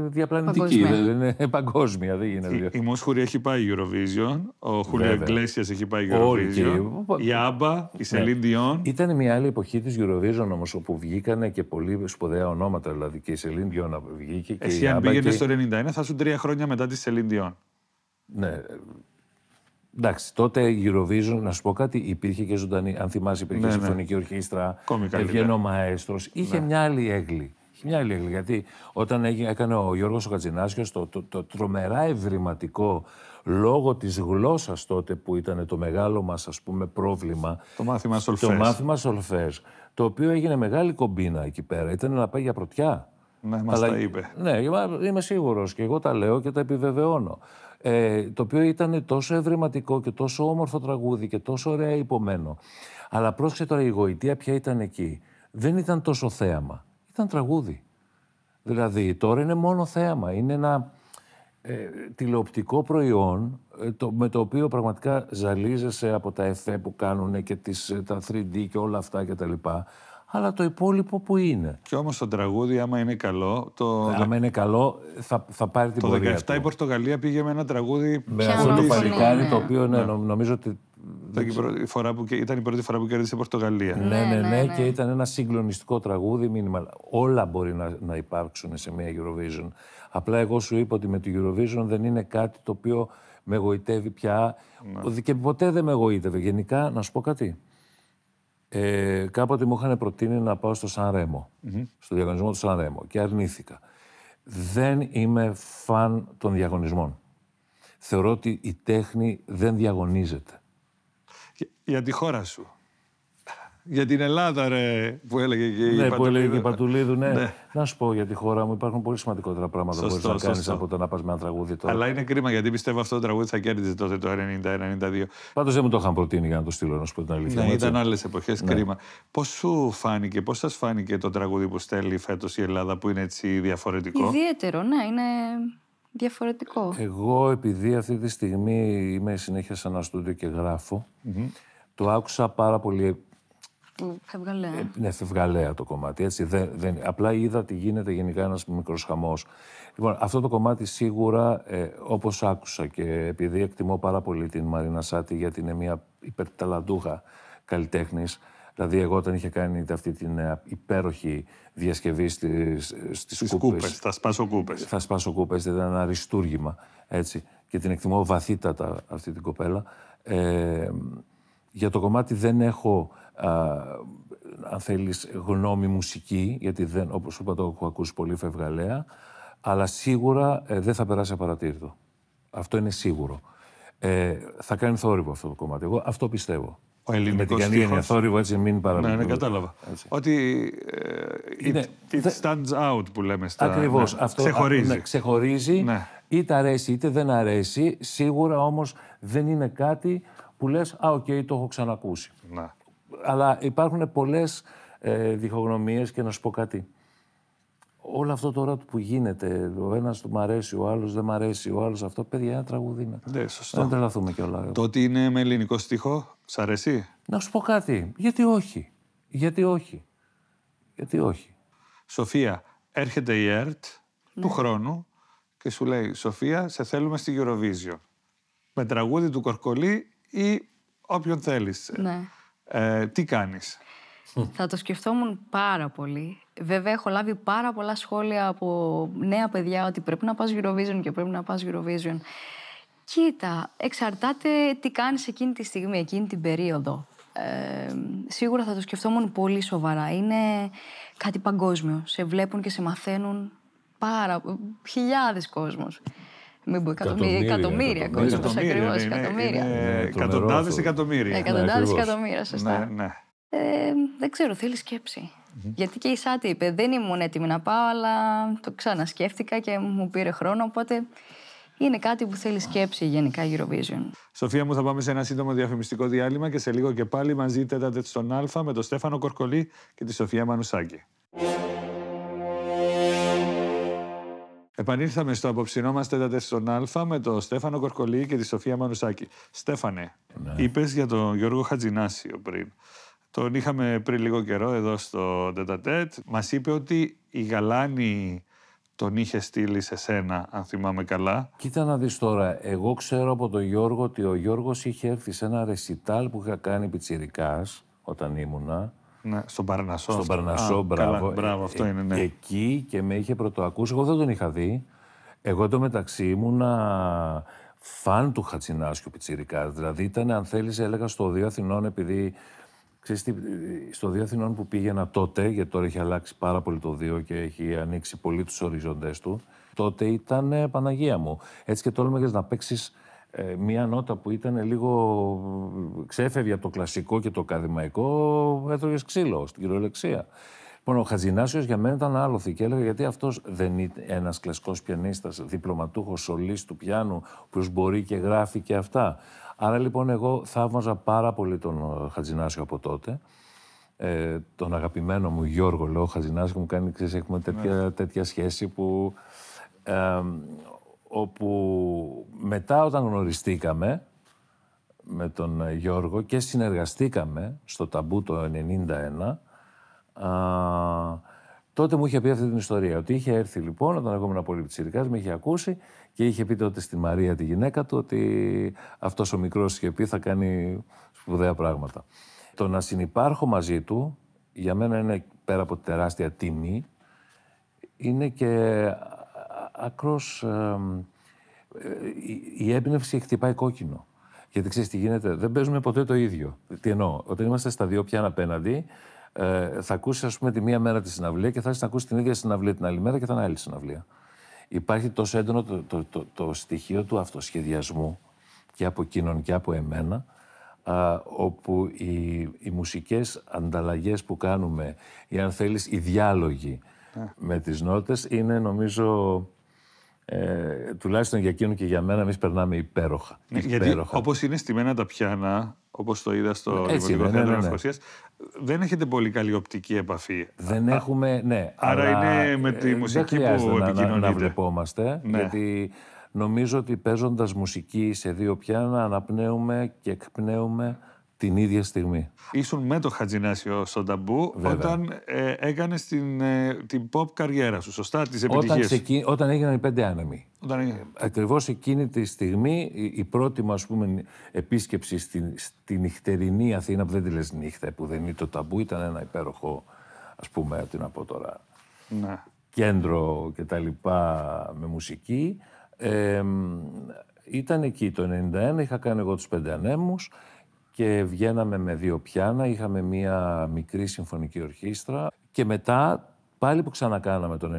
διαπλανητική, δεν είναι ε, παγκόσμια. Δεν Η, η Μούσχορη έχει πάει Eurovision, ο Χούλιο Εγκλέσια έχει πάει Eurovision. Η Άμπα, η ναι. Σελήντι ήταν μια άλλη εποχή της Eurovision όμως, όπου βγήκανε και πολύ σπουδαία ονόματα. Δηλαδή και η Σελήν Διόν βγήκε. Και Εσύ, η αν πήγαινε και... στο 91, θα σου τρία χρόνια μετά τη Σελήν Διόν. Ναι. Εντάξει, τότε η Eurovision, να σου πω κάτι, υπήρχε και ζωντανή. Αν θυμάσαι, υπήρχε ναι, ναι. συμφωνική ορχήστρα. Κομικά. ο Μαέστρος. Είχε ναι. μια άλλη έγκλη. Μια λίγα. Γιατί όταν έκανε ο Γιώργος ο το, το, το τρομερά ευρηματικό λόγο της γλώσσας τότε που ήταν το μεγάλο μας ας πούμε πρόβλημα. Το μάθημα Σολφέ. Το μάθημα Το οποίο έγινε μεγάλη κομπίνα εκεί πέρα. Ήταν να πάει για πρωτιά. Ναι, μας τα είπε. Ναι, είμαι σίγουρος και εγώ τα λέω και τα επιβεβαιώνω. Ε, το οποίο ήταν τόσο ευρηματικό και τόσο όμορφο τραγούδι και τόσο ωραία υπομένο. Αλλά πρόσεξε τώρα η γοητεία ποια ήταν εκεί. Δεν ήταν τόσο θέαμα ήταν τραγούδι. Δηλαδή, τώρα είναι μόνο θέαμα. Είναι ένα ε, τηλεοπτικό προϊόν ε, το, με το οποίο πραγματικά ζαλίζεσαι από τα εφέ που κάνουν και τις, ε, τα 3D και όλα αυτά κτλ. Αλλά το υπόλοιπο που είναι. Και όμως το τραγούδι, άμα είναι καλό. Το... Άμα είναι καλό, θα, θα πάρει την το πορεία. Το 17 η Πορτογαλία πήγε με ένα τραγούδι. Με αυτό το παλικάρι, το οποίο ναι. νομίζω ότι ήταν, η πρώτη φορά που, ήταν η πρώτη φορά που κέρδισε η Πορτογαλία. Ναι, ναι, ναι, ναι, ναι. ναι. και ήταν ένα συγκλονιστικό τραγούδι, μήνυμα. Όλα μπορεί να, να υπάρξουν σε μια Eurovision. Απλά εγώ σου είπα ότι με τη Eurovision δεν είναι κάτι το οποίο με εγωιτεύει πια. Ναι. Και ποτέ δεν με εγωίτευε. Γενικά, να σου πω κάτι. Ε, κάποτε μου είχαν προτείνει να πάω στο Σαν Ρέμο, mm-hmm. στο διαγωνισμό του Σαν Ρέμο και αρνήθηκα. Δεν είμαι φαν των διαγωνισμών. Θεωρώ ότι η τέχνη δεν διαγωνίζεται για τη χώρα σου. Για την Ελλάδα, ρε, που έλεγε και η Ναι, που έλεγε και η Πατουλίδου, ναι. ναι. Να σου πω για τη χώρα μου, υπάρχουν πολύ σημαντικότερα πράγματα που μπορείς να κάνεις από το να πας με ένα τραγούδι τώρα. Αλλά είναι κρίμα γιατί πιστεύω αυτό το τραγούδι θα κέρδιζε τότε το 91 92 Πάντως δεν μου το είχαν προτείνει για να το στείλω, να σου πω την αλήθεια. Ναι, ήταν άλλες εποχές, ναι. κρίμα. Πώς σου φάνηκε, πώς σας φάνηκε το τραγούδι που στέλνει φέτος η Ελλάδα που είναι έτσι διαφορετικό. Ιδιαίτερο, ναι, είναι διαφορετικό. Εγώ επειδή αυτή τη στιγμή είμαι συνέχεια σε ένα στούντιο και γραφω το άκουσα πάρα πολύ... Ε, φευγαλέα. Ε, ναι, το κομμάτι. Έτσι. Δεν, δεν, απλά είδα τι γίνεται γενικά ένας μικρο χαμός. Λοιπόν, αυτό το κομμάτι σίγουρα, ε, όπως άκουσα και επειδή εκτιμώ πάρα πολύ την Μαρίνα Σάτη γιατί είναι μια υπερταλαντούχα καλλιτέχνης. Δηλαδή, εγώ όταν είχε κάνει αυτή την ε, υπέροχη διασκευή στις στις κούπε. Θα σπάσω κούπες. Θα σπάσω κούπες, ήταν ένα αριστούργημα. Έτσι. Και την εκτιμώ βαθύτατα αυτή την κοπέλα. Ε, για το κομμάτι δεν έχω, α, αν θέλεις γνώμη μουσική, γιατί δεν, όπως είπα το έχω ακούσει πολύ φευγαλέα, αλλά σίγουρα ε, δεν θα περάσει απαρατήρητο. Αυτό είναι σίγουρο. Ε, θα κάνει θόρυβο αυτό το κομμάτι. Εγώ αυτό πιστεύω ο Με την είναι θόρυβο, έτσι μην παραμείνει. Ναι, ναι, κατάλαβα. Ότι ε, it, stands out που λέμε στα... Ακριβώς. Ναι, Αυτό, ξεχωρίζει. ναι, ξεχωρίζει. Ναι. Είτε αρέσει είτε δεν αρέσει. Σίγουρα όμως δεν είναι κάτι που λες «Α, οκ, το έχω ξανακούσει». Ναι. Αλλά υπάρχουν πολλές ε, διχογνωμίες και να σου πω κάτι όλο αυτό τώρα που γίνεται, ο ένας του μ' αρέσει, ο άλλος δεν μ' αρέσει, ο άλλος αυτό, παιδιά, ένα τραγούδι είναι. Ναι, σωστό. Δεν τρελαθούμε κιόλας. Το ότι είναι με ελληνικό στίχο, σ' αρέσει. Να σου πω κάτι. Γιατί όχι. Γιατί όχι. Γιατί όχι. Σοφία, έρχεται η ΕΡΤ του ναι. χρόνου και σου λέει Σοφία, σε θέλουμε στη Eurovision. Με τραγούδι του Κορκολί ή όποιον θέλεις. Ναι. Ε, τι κάνεις, θα το σκεφτόμουν πάρα πολύ. Βέβαια, έχω λάβει πάρα πολλά σχόλια από νέα παιδιά ότι πρέπει να πας Eurovision και πρέπει να πας Eurovision. Κοίτα, εξαρτάται τι κάνεις εκείνη τη στιγμή, εκείνη την περίοδο. Ε, σίγουρα θα το σκεφτόμουν πολύ σοβαρά. Είναι κάτι παγκόσμιο. Σε βλέπουν και σε μαθαίνουν πάρα χιλιάδες κόσμος. Μην πω εκατομμύρια, εκατομμύρια κόσμος, εκατομμύρια, εκατομμύρια. Ναι, ναι, ναι, εκατοντάδες εκατομμύρια. Εκατοντάδες εκατομμύρια, εκατομμύρια, Ναι, ναι. Ε, δεν ξέρω, θέλει Γιατί και η Σάτι είπε, δεν ήμουν έτοιμη να πάω, αλλά το ξανασκέφτηκα και μου πήρε χρόνο, οπότε είναι κάτι που θέλει σκέψη γενικά Eurovision. Σοφία μου, θα πάμε σε ένα σύντομο διαφημιστικό διάλειμμα και σε λίγο και πάλι μαζί τέταρτε στον Α με τον Στέφανο Κορκολή και τη Σοφία Μανουσάκη. Επανήλθαμε στο απόψινό μας τέταρτε στον Α με τον Στέφανο Κορκολή και τη Σοφία Μανουσάκη. Στέφανε, ναι. είπες για τον Γιώργο Χατζινάσιο πριν τον είχαμε πριν λίγο καιρό εδώ στο Τετατέτ. μας είπε ότι η Γαλάνη τον είχε στείλει σε σένα, αν θυμάμαι καλά. Κοίτα να δεις τώρα, εγώ ξέρω από τον Γιώργο ότι ο Γιώργος είχε έρθει σε ένα ρεσιτάλ που είχα κάνει πιτσιρικάς όταν ήμουνα. Ναι, στον Παρνασό. Στον Παρνασό, μπράβο. Καλά, μπράβο, αυτό ε, είναι, ναι. Εκεί και με είχε πρωτοακούσει, εγώ δεν τον είχα δει. Εγώ το μεταξύ ήμουνα φαν του Χατσινάσκιου Πιτσιρικάς. Δηλαδή ήταν, αν θέλεις, έλεγα στο Δύο Αθηνών, επειδή στο Δύο Αθηνών που πήγαινα τότε, γιατί τώρα έχει αλλάξει πάρα πολύ το Δύο και έχει ανοίξει πολύ τους οριζοντές του, τότε ήταν Παναγία μου. Έτσι και τόλμεγε να παίξεις ε, μια νότα που ήταν λίγο ξέφευγε από το κλασικό και το ακαδημαϊκό, έτρωγες ξύλο στην κυριολεξία. Λοιπόν, ο Χατζινάσιο για μένα ήταν άλοθη και έλεγα γιατί αυτός δεν είναι ένας κλασικός πιανίστας, διπλωματούχος σωλή του πιάνου, που μπορεί και γράφει και αυτά. Άρα λοιπόν εγώ θαύμαζα πάρα πολύ τον ε, Χατζινάσιο από τότε. Ε, τον αγαπημένο μου Γιώργο, λέω, Χατζινάσιο μου κάνει, ξέρεις, έχουμε ναι. τέτοια, σχέση που... όπου μετά όταν γνωριστήκαμε με τον ε, Γιώργο και συνεργαστήκαμε στο ταμπού το 1991, τότε μου είχε πει αυτή την ιστορία. Ότι είχε έρθει λοιπόν, όταν εγώ ήμουν πολύ ψηρικάς, με είχε ακούσει και είχε πει τότε στη Μαρία τη γυναίκα του ότι αυτός ο μικρός είχε θα κάνει σπουδαία πράγματα. Το να συνεπάρχω μαζί του, για μένα είναι πέρα από τεράστια τιμή, είναι και άκρος... Ε, η έμπνευση χτυπάει κόκκινο. Γιατί ξέρεις τι γίνεται, δεν παίζουμε ποτέ το ίδιο. Τι εννοώ, όταν είμαστε στα δύο πιάνα απέναντι, ε, θα ακούσεις, ας πούμε, τη μία μέρα τη συναυλία και θα έχεις να ακούσεις την ίδια συναυλία την άλλη μέρα και θα είναι άλλη συναυλία υπάρχει τόσο έντονο το, το, το, το στοιχείο του αυτοσχεδιασμού και από εκείνον και από εμένα, α, όπου οι, οι μουσικές ανταλλαγές που κάνουμε ή αν θέλεις οι διάλογοι με τις νότες είναι νομίζω ε, τουλάχιστον για εκείνο και για μένα, εμείς περνάμε υπέροχα. Ναι, γιατί όπως είναι μένα τα πιάνα, όπως το είδα στο Δημοτικό ναι, Θέατρο ναι, ναι, ναι. δεν έχετε πολύ καλή οπτική επαφή. Δεν έχουμε, ναι. Άρα είναι με τη ε, μουσική που επικοινωνείτε. Να, να βλεπόμαστε, γιατί νομίζω ότι παίζοντας μουσική σε δύο πιάνα αναπνέουμε και εκπνέουμε την ίδια στιγμή. Ήσουν με το Χατζινάσιο στον Ταμπού όταν ε, έκανες την, ε, την pop καριέρα σου, σωστά, τις επιτυχίες όταν, όταν έγιναν οι πέντε άνεμοι. Όταν έγινε... Ε, ακριβώς εκείνη τη στιγμή η, πρώτη μου ας πούμε, επίσκεψη στην στη νυχτερινή Αθήνα, που δεν τη λες νύχτα, που δεν είναι το Ταμπού, ήταν ένα υπέροχο, ας πούμε, τι να πω τώρα, ναι. κέντρο και τα λοιπά με μουσική. Ε, ήταν εκεί το 91, είχα κάνει εγώ τους πέντε ανέμους και βγαίναμε με δύο πιάνα, είχαμε μία μικρή συμφωνική ορχήστρα και μετά πάλι που ξανακάναμε το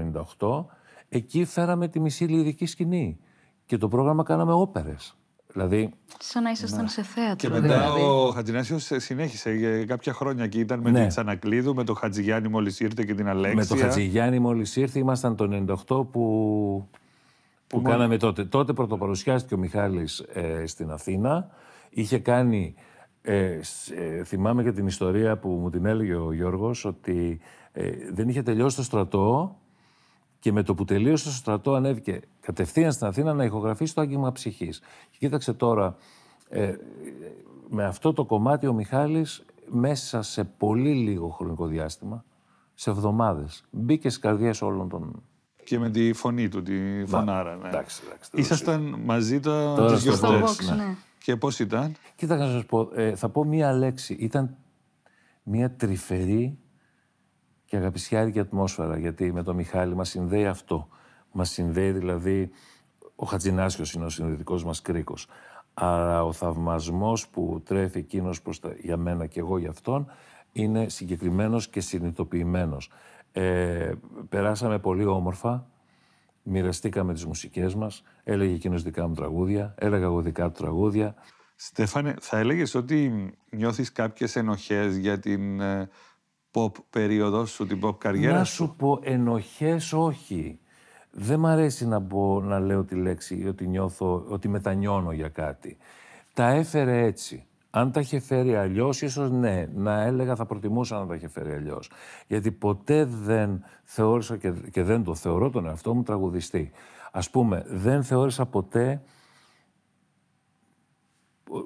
98, εκεί φέραμε τη μισή λυρική σκηνή και το πρόγραμμα κάναμε όπερες. Δηλαδή... Σαν να ήσασταν ναι. σε θέατρο. Και μετά δηλαδή. ο Χατζηνάσιος συνέχισε για κάποια χρόνια και ήταν με ναι. την Τσανακλίδου, με τον Χατζηγιάννη μόλις ήρθε και την Αλέξη. Με τον Χατζηγιάννη μόλις ήρθε, ήμασταν το 98 που, που, που κάναμε τότε. Τότε πρωτοπαρουσιάστηκε ο Μιχάλης ε, στην Αθήνα. Είχε κάνει ε, ε, θυμάμαι και την ιστορία που μου την έλεγε ο Γιώργος ότι ε, δεν είχε τελειώσει το στρατό και με το που τελείωσε το στρατό ανέβηκε κατευθείαν στην Αθήνα να ηχογραφήσει το άγγιγμα ψυχής. Και κοίταξε τώρα, ε, με αυτό το κομμάτι ο Μιχάλης μέσα σε πολύ λίγο χρονικό διάστημα, σε εβδομάδες, μπήκε στις καρδιές όλων των και με τη φωνή του, τη φωνάρα. Ναι. Εντάξει, εντάξει, Ήσασταν μαζί τα... Τώρα τις γιορτές. Ναι. ναι. Και πώς ήταν. Κοίτα να σας πω, ε, θα πω μία λέξη. Ήταν μία τρυφερή και αγαπησιάρικη ατμόσφαιρα, γιατί με τον Μιχάλη μας συνδέει αυτό. Μας συνδέει δηλαδή, ο Χατζινάσιος είναι ο συνδετικός μας κρίκος. Άρα ο θαυμασμός που τρέφει εκείνος για μένα και εγώ για αυτόν, είναι συγκεκριμένος και συνειδητοποιημένος. Ε, περάσαμε πολύ όμορφα, μοιραστήκαμε τις μουσικές μας, έλεγε εκείνος δικά μου τραγούδια, έλεγα εγώ δικά του τραγούδια. Στέφανε, θα έλεγες ότι νιώθεις κάποιες ενοχές για την ε, pop περίοδο σου, την pop καριέρα Να σου πω ενοχές όχι. Δεν μ' αρέσει να, πω να λέω τη λέξη ότι νιώθω, ότι μετανιώνω για κάτι. Τα έφερε έτσι. Αν τα είχε φέρει αλλιώς, ίσως ναι, να έλεγα θα προτιμούσα να τα είχε φέρει αλλιώς. Γιατί ποτέ δεν θεώρησα και, δεν το θεωρώ τον εαυτό μου τραγουδιστή. Ας πούμε, δεν θεώρησα ποτέ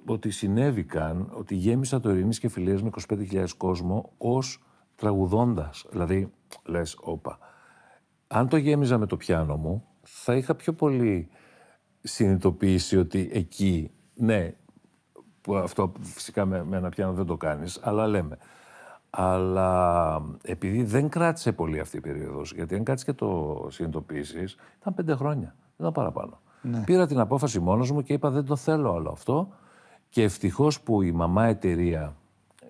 ότι συνέβηκαν, ότι γέμισα το Ειρήνη και φιλίε με 25.000 κόσμο ως τραγουδώντας. Δηλαδή, λες, όπα. Αν το γέμιζα με το πιάνο μου, θα είχα πιο πολύ συνειδητοποιήσει ότι εκεί, ναι, που αυτό φυσικά με, με ένα πιάνο δεν το κάνεις, αλλά λέμε. Αλλά επειδή δεν κράτησε πολύ αυτή η περίοδος, γιατί αν κάτσεις και το συνειδητοποιήσεις, ήταν πέντε χρόνια. Δεν ήταν παραπάνω. Ναι. Πήρα την απόφαση μόνος μου και είπα: Δεν το θέλω άλλο αυτό. Και ευτυχώς που η μαμά εταιρεία,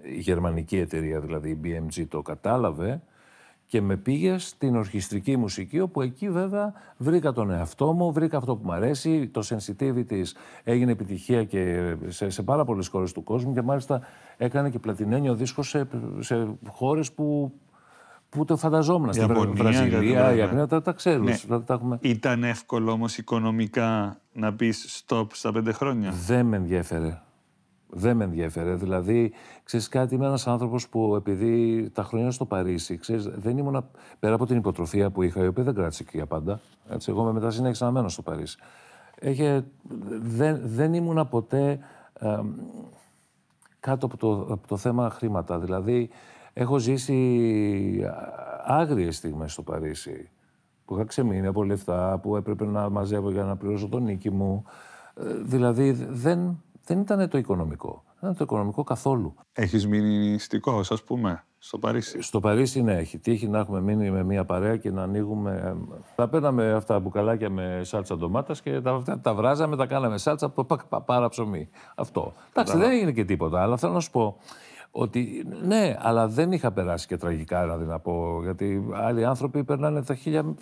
η γερμανική εταιρεία δηλαδή, η BMG, το κατάλαβε και με πήγε στην ορχιστρική μουσική, όπου εκεί βέβαια βρήκα τον εαυτό μου, βρήκα αυτό που μου αρέσει. Το sensitivity έγινε επιτυχία και σε, σε πάρα πολλές χώρες του κόσμου και μάλιστα έκανε και πλατινένιο δίσκο σε, σε χώρες που που το φανταζόμουν στην Βραζιλία, η Αγγλία, τα, τα ξέρουμε. Ναι. Ήταν εύκολο όμως οικονομικά να πεις stop στα πέντε χρόνια. Δεν με ενδιαφέρε. Δεν με ενδιαφέρε. Δηλαδή, ξέρεις κάτι, είμαι ένας άνθρωπος που επειδή τα χρόνια στο Παρίσι, ξέρεις, δεν ήμουν. Πέρα από την υποτροφία που είχα, η οποία δεν κράτησε και για πάντα. Έτσι, εγώ με μετά συνέχισα να μένω στο Παρίσι. Έχε, δεν, δεν ήμουν ποτέ ε, κάτω από το, το θέμα χρήματα. Δηλαδή, έχω ζήσει άγριες στιγμές στο Παρίσι που είχα ξεμείνει από λεφτά που έπρεπε να μαζεύω για να πληρώσω τον νίκη μου. Ε, δηλαδή, δεν, δεν ήταν το οικονομικό. Δεν ήταν το οικονομικό καθόλου. Έχεις μείνει νηστικό, ας πούμε, στο Παρίσι. Στο Παρίσι, ναι, έχει τύχει να έχουμε μείνει με μια παρέα και να ανοίγουμε. Ε, τα παίρναμε αυτά μπουκαλάκια με σάλτσα ντομάτας και τα, βράζαμε, τα κάναμε σάλτσα από πα, πα, πάρα ψωμί. Αυτό. Εντάξει, δεν έγινε και τίποτα, αλλά θέλω να σου πω ότι ναι, αλλά δεν είχα περάσει και τραγικά, δηλαδή να πω. Γιατί άλλοι άνθρωποι περνάνε τα χίλια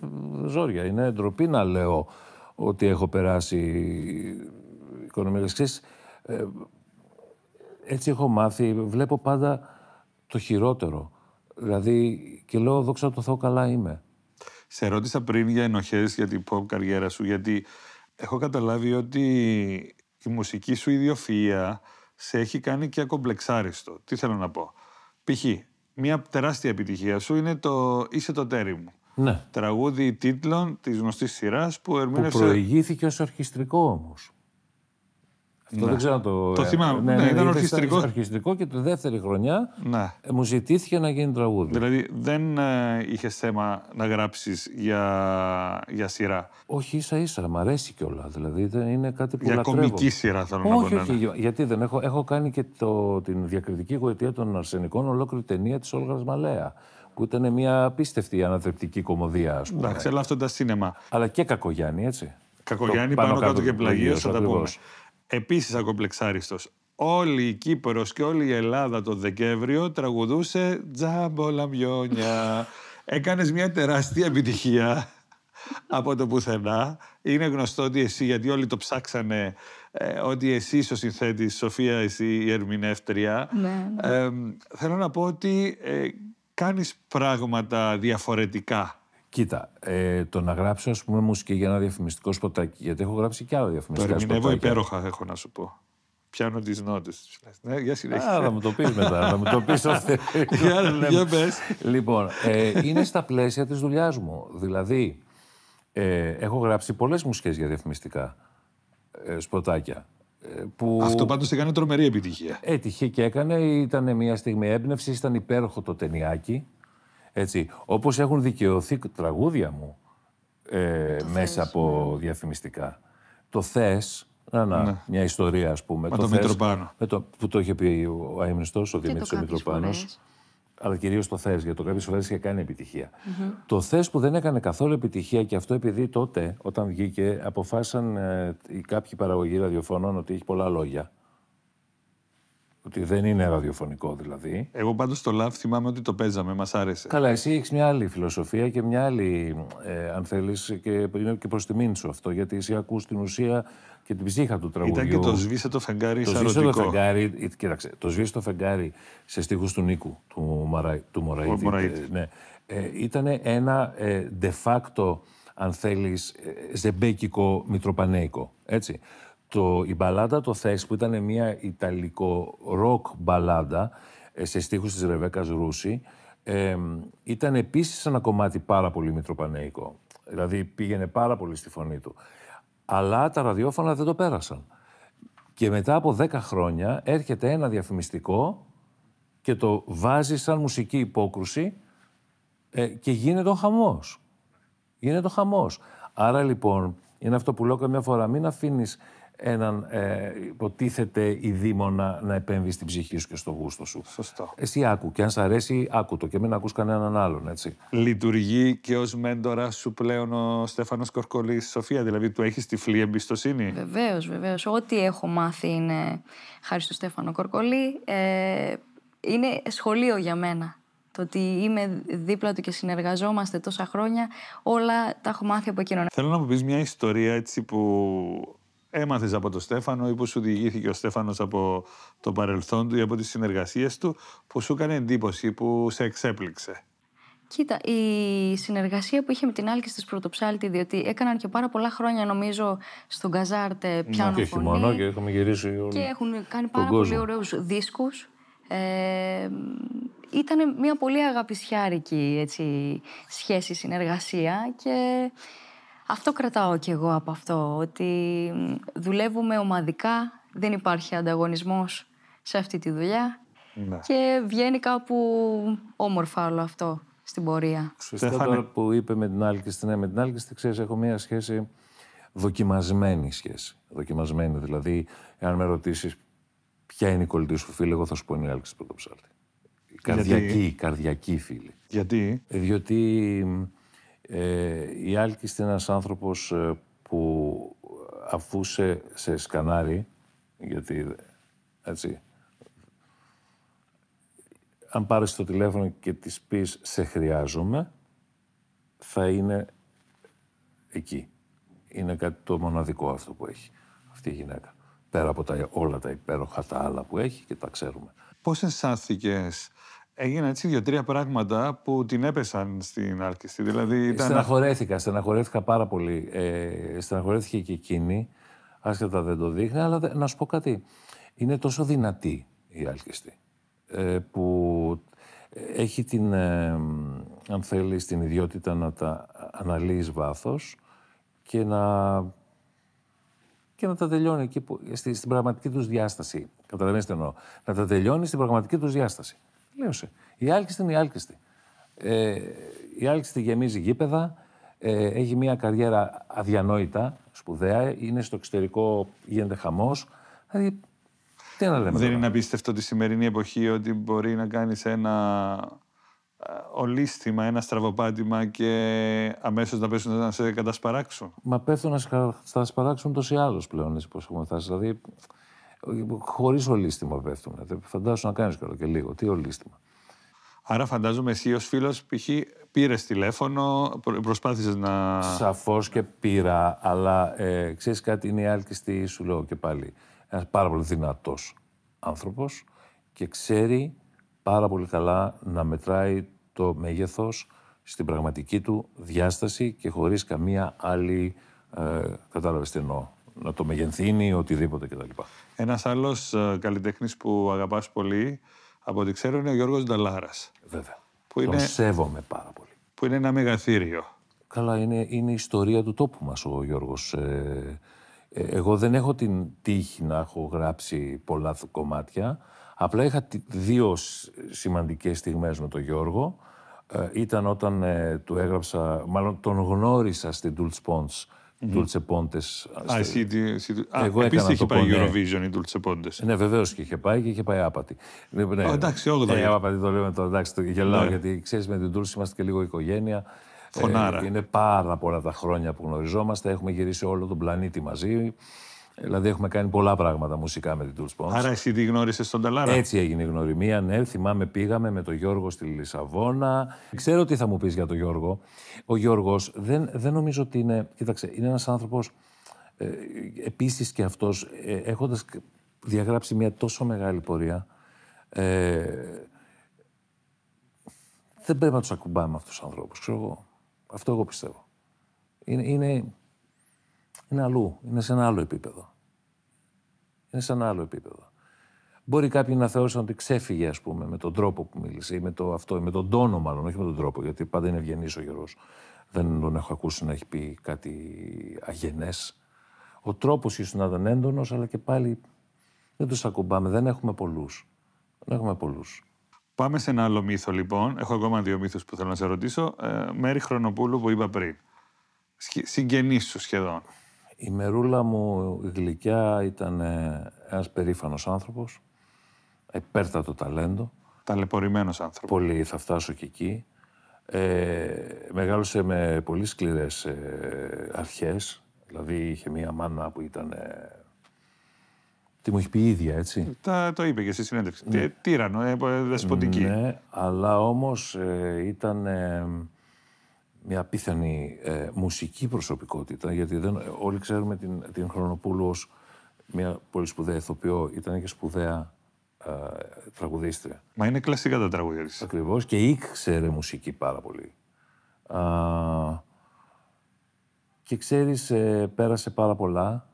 ζόρια. Είναι ντροπή να λέω ότι έχω περάσει οικονομικά. Ξέρεις, ε, έτσι έχω μάθει, βλέπω πάντα το χειρότερο. Δηλαδή, και λέω, δόξα τω Θεώ, καλά είμαι. Σε ρώτησα πριν για ενοχές για την pop καριέρα σου, γιατί έχω καταλάβει ότι η μουσική σου ιδιοφυΐα σε έχει κάνει και ακομπλεξάριστο. Τι θέλω να πω. Π.χ. μια τεράστια επιτυχία σου είναι το «Είσαι το τέρι μου». Ναι. Τραγούδι τίτλων της γνωστής σειράς που ερμήνευσε... Που προηγήθηκε ως ορχιστρικό όμως. Αυτό δεν ναι. ξέρω το. Το θυμάμαι. Ναι, ναι, ναι, ήταν ορχιστρικό. και τη δεύτερη χρονιά ε, μου ζητήθηκε να γίνει τραγούδι. Δηλαδή δεν ε, είχες θέμα να γράψεις για, σειρά. Όχι, ίσα ίσα. Μ' αρέσει κιόλα. Δηλαδή είναι κάτι που. Για κομική σειρά θέλω όχι, να πω. Όχι, γιατί δεν έχω, έχω κάνει και το, την διακριτική γοητεία των αρσενικών ολόκληρη ταινία της Όλγας Μαλέα που ήταν μια απίστευτη ανατρεπτική κομμωδία, ας πούμε. Εντάξει, αλλά αυτό ήταν σίνεμα. Αλλά και Κακογιάννη, έτσι. Κακογιάννη, πάνω, πάνω κάτω, κάτω και πλαγίω, θα τα επίσης ακομπλεξάριστος. Όλη η Κύπρος και όλη η Ελλάδα το Δεκέμβριο τραγουδούσε «Τζάμπο λαμπιόνια». Έκανες μια τεράστια επιτυχία από το πουθενά. Είναι γνωστό ότι εσύ, γιατί όλοι το ψάξανε, ε, ότι εσύ είσαι ο συνθέτης, Σοφία, εσύ η ερμηνεύτρια. Ναι, ναι. θέλω να πω ότι ε, κάνεις πράγματα διαφορετικά Κοίτα, ε, το να γράψω ας πούμε μουσική για ένα διαφημιστικό σποτάκι, γιατί έχω γράψει και άλλα διαφημιστικά σποτάκια. Το ερμηνεύω υπέροχα, έχω να σου πω. Πιάνω τις νότες. Ναι, για συνέχεια. Α, θα μου το πεις μετά. θα μου το πεις Για, για πες. Λοιπόν, ε, είναι στα πλαίσια της δουλειάς μου. Δηλαδή, ε, έχω γράψει πολλές μουσικές για διαφημιστικά ε, σποτάκια. Ε, που... Αυτό πάντως έκανε τρομερή επιτυχία. Έτυχε ε, και έκανε. Ήταν μια στιγμή έμπνευση. Ήταν υπέροχο το ταινιάκι. Έτσι. Όπως έχουν δικαιωθεί τραγούδια μου ε, ε μέσα από ναι. διαφημιστικά. Το θες, να, να, ναι. μια ιστορία ας πούμε. Με το, το Μητροπάνο. Με το, που το είχε πει ο αείμνηστος, ο Δημήτρης ο Μητροπάνος. Αλλά κυρίως το θες, γιατί το κάποιες φορές φορέ είχε κάνει Το θες που δεν έκανε καθόλου επιτυχία και αυτό επειδή τότε, όταν βγήκε, αποφάσισαν ε, κάποιοι παραγωγοί ραδιοφωνών ότι έχει πολλά λόγια. Ότι δεν είναι ραδιοφωνικό δηλαδή. Εγώ πάντως το Love θυμάμαι ότι το παίζαμε, μας άρεσε. Καλά, εσύ έχεις μια άλλη φιλοσοφία και μια άλλη, ε, αν θέλεις, και είναι και προς σου αυτό, γιατί εσύ ακούς την ουσία και την ψύχα του τραγουδιού. Ήταν και το σβήσε το φεγγάρι το σβήσε το φεγγάρι, ε, κοίταξε, το σβήσε το φεγγάρι σε στίχους του Νίκου, του, Μαρα, του ε, ναι. ε, ήταν ένα de facto, αν θέλεις, ζεμπέκικο μητροπανέικο, έτσι το, η μπαλάντα το θες που ήταν μια ιταλικό ροκ μπαλάντα ε, σε στίχους της Ρεβέκας Ρούση ε, ήταν επίσης ένα κομμάτι πάρα πολύ μητροπανεϊκό. Δηλαδή πήγαινε πάρα πολύ στη φωνή του. Αλλά τα ραδιόφωνα δεν το πέρασαν. Και μετά από 10 χρόνια έρχεται ένα διαφημιστικό και το βάζει σαν μουσική υπόκρουση ε, και γίνεται ο χαμός. Γίνεται ο χαμός. Άρα λοιπόν, είναι αυτό που λέω καμιά φορά, μην αφήνεις έναν ε, υποτίθεται η δίμονα να επέμβει στην ψυχή σου και στο γούστο σου. Σωστό. Εσύ άκου και αν σ' αρέσει άκου το και μην ακούς κανέναν άλλον έτσι. Λειτουργεί και ως μέντορα σου πλέον ο Στέφανος Κορκολής Σοφία, δηλαδή του έχεις τυφλή εμπιστοσύνη. Βεβαίως, βεβαίως. Ό,τι έχω μάθει είναι χάρη στο Στέφανο Κορκολή. Ε, είναι σχολείο για μένα. Το ότι είμαι δίπλα του και συνεργαζόμαστε τόσα χρόνια, όλα τα έχω μάθει από εκείνον. Θέλω να μου πεις μια ιστορία έτσι που Έμαθες από τον Στέφανο ή που σου διηγήθηκε ο Στέφανος από το παρελθόν του ή από τις συνεργασίες του που σου έκανε εντύπωση, που σε εξέπληξε. Κοίτα, η συνεργασία που είχε με την Άλκη της Πρωτοψάλτη, διότι έκαναν και πάρα πολλά χρόνια, νομίζω, στον Καζάρτε ναι, πιάνο Και όχι μόνο, και έχουμε γυρίσει όλοι Και έχουν κάνει πάρα κόσμο. πολύ ωραίους δίσκους. Ε, ήταν μια πολύ αγαπησιάρικη έτσι, σχέση, συνεργασία και αυτό κρατάω κι εγώ από αυτό, ότι δουλεύουμε ομαδικά, δεν υπάρχει ανταγωνισμός σε αυτή τη δουλειά ναι. και βγαίνει κάπου όμορφα όλο αυτό στην πορεία. Σωστά τώρα που είπε με την Άλκηστη, ναι, με την Άλκηστη, ξέρεις, έχω μία σχέση, δοκιμασμένη σχέση. Δοκιμασμένη, δηλαδή, εάν με ρωτήσεις ποια είναι η κολλητή σου φίλη, εγώ θα σου πω είναι η Άλκηστη Πρωτοψάλτη. Καρδιακή, Γιατί... καρδιακή φίλη. Γιατί? Ε, διότι ε, η Άλκης είναι ένας άνθρωπος ε, που αφού σε, σε σκανάρει, γιατί έτσι, αν πάρεις το τηλέφωνο και της πεις «σε χρειάζομαι», θα είναι εκεί. Είναι κάτι το μοναδικό αυτό που έχει αυτή η γυναίκα. Πέρα από όλα τα υπέροχα τα άλλα που έχει και τα ξέρουμε. Πώς αισθάνθηκες έγιναν έτσι δύο-τρία πράγματα που την έπεσαν στην άλκηστη. Δηλαδή ε, ήταν... Στεναχωρέθηκα, στεναχωρέθηκα πάρα πολύ. Ε, στεναχωρέθηκε και εκείνη, άσχετα δεν το δείχνει, αλλά να σου πω κάτι. Είναι τόσο δυνατή η άλκιστη ε, που έχει την, ε, αν θέλεις, την ιδιότητα να τα αναλύεις βάθος και να, και να τα τελειώνει εκεί που, στην πραγματική τους διάσταση. Καταλαβαίνετε εννοώ. Να τα τελειώνει στην πραγματική τους διάσταση. Τελείωσε. Η άλκηστη είναι η άλκηστη. Ε, η άλκηστη γεμίζει γήπεδα, ε, έχει μια καριέρα αδιανόητα, σπουδαία, είναι στο εξωτερικό, γίνεται χαμός. Δηλαδή, τι να λέμε. Δεν τώρα. είναι απίστευτο τη σημερινή εποχή ότι μπορεί να κάνεις ένα ε, ολίσθημα, ένα στραβοπάτημα και αμέσως να πέσουν να σε κατασπαράξουν. Μα πέφτουν να σε κατασπαράξουν έτσι ή έχουμε πλέον. Δηλαδή, Χωρίς ολίσθημα πέφτουν. Φαντάζομαι να κάνεις καλό και λίγο. Τι ολίσθημα. Άρα φαντάζομαι εσύ ως φίλος π.χ. πήρες τηλέφωνο, προσπάθησες να. Σαφώς και πήρα, αλλά ε, ξέρεις κάτι, είναι η άλκηστη, σου λέω και πάλι. Ένας πάρα πολύ δυνατός άνθρωπος και ξέρει πάρα πολύ καλά να μετράει το μέγεθος στην πραγματική του διάσταση και χωρι καμία άλλη ε, κατάλαβες τι εννοώ να το μεγενθύνει, οτιδήποτε κτλ. Ένας άλλος ε, καλλιτέχνης που αγαπάς πολύ, από ό,τι ξέρω, είναι ο Γιώργος Νταλάρας. Βέβαια. Που είναι... Τον σέβομαι πάρα πολύ. Που είναι ένα μεγαθύριο. Καλά, είναι, είναι η ιστορία του τόπου μας ο Γιώργος. Ε, ε, εγώ δεν έχω την τύχη να έχω γράψει πολλά κομμάτια. Απλά είχα δύο σημαντικές στιγμές με τον Γιώργο. ήταν όταν του έγραψα, μάλλον τον γνώρισα στην Dulce Ντούλτσε mm-hmm. Πόντε. Α, εσύ. Εγώ επίσης είχε πάει η Eurovision η Ντούλτσε Πόντε. Ναι, βεβαίως και είχε πάει και είχε πάει άπατη. oh, εντάξει, όλο το λέω. Άπατη το λέμε τώρα, εντάξει, το γελάω ναι. γιατί ξέρεις με την Ντούλτσε είμαστε και λίγο οικογένεια. Ε, Φωνάρα. είναι πάρα πολλά τα χρόνια που γνωριζόμαστε. Έχουμε γυρίσει όλο τον πλανήτη μαζί. Δηλαδή έχουμε κάνει πολλά πράγματα μουσικά με την Tools Άρα εσύ τη γνώρισες στον Ταλάρα. Έτσι έγινε η γνωριμία, ναι. Θυμάμαι πήγαμε με τον Γιώργο στη Λισαβόνα. Ξέρω τι θα μου πεις για τον Γιώργο. Ο Γιώργος δεν, δεν νομίζω ότι είναι... Κοίταξε, είναι ένας άνθρωπος ε, επίσης και αυτός, ε, έχοντας διαγράψει μια τόσο μεγάλη πορεία, ε, δεν πρέπει να τους ακουμπάμε αυτούς τους ανθρώπους. Αυτό εγώ πιστεύω. Είναι, είναι, είναι αλλού, είναι σε ένα άλλο επίπεδο. Είναι σε ένα άλλο επίπεδο. Μπορεί κάποιοι να θεώρησαν ότι ξέφυγε, ας πούμε, με τον τρόπο που μίλησε ή με, το αυτό, με τον τόνο, μάλλον, όχι με τον τρόπο, γιατί πάντα είναι ευγενής ο γερό. Δεν τον έχω ακούσει να έχει πει κάτι αγενές. Ο τρόπος ίσως να ήταν έντονος, αλλά και πάλι δεν τους ακουμπάμε. Δεν έχουμε πολλούς. Δεν έχουμε πολλούς. Πάμε σε ένα άλλο μύθο, λοιπόν. Έχω ακόμα δύο μύθους που θέλω να σε ρωτήσω. Ε, Μέρη Χρονοπούλου που είπα πριν. Συγγενή σου σχεδόν. Η μερούλα μου η γλυκιά ήταν ένας περήφανος άνθρωπος, υπέρτατο ταλέντο. Ταλαιπωρημένος άνθρωπος. Πολύ, θα φτάσω και εκεί. Ε, μεγάλωσε με πολύ σκληρές ε, αρχές. Δηλαδή είχε μία μάνα που ήταν... τι μου έχει πει η ίδια, έτσι. Τα, το είπε και στη συνέντευξη. Ναι. Τύρανο, ε, ε, δεσποντική. Ναι, αλλά όμως ήταν μια απίθανη ε, μουσική προσωπικότητα, γιατί δεν, όλοι ξέρουμε την, την Χρονοπούλου ως μια πολύ σπουδαία ηθοποιό, ήταν και σπουδαία ε, τραγουδίστρια. Μα είναι κλασικά τα τραγούδια της. Ακριβώς, και ήξερε μουσική πάρα πολύ. και ξέρεις, ε, πέρασε πάρα πολλά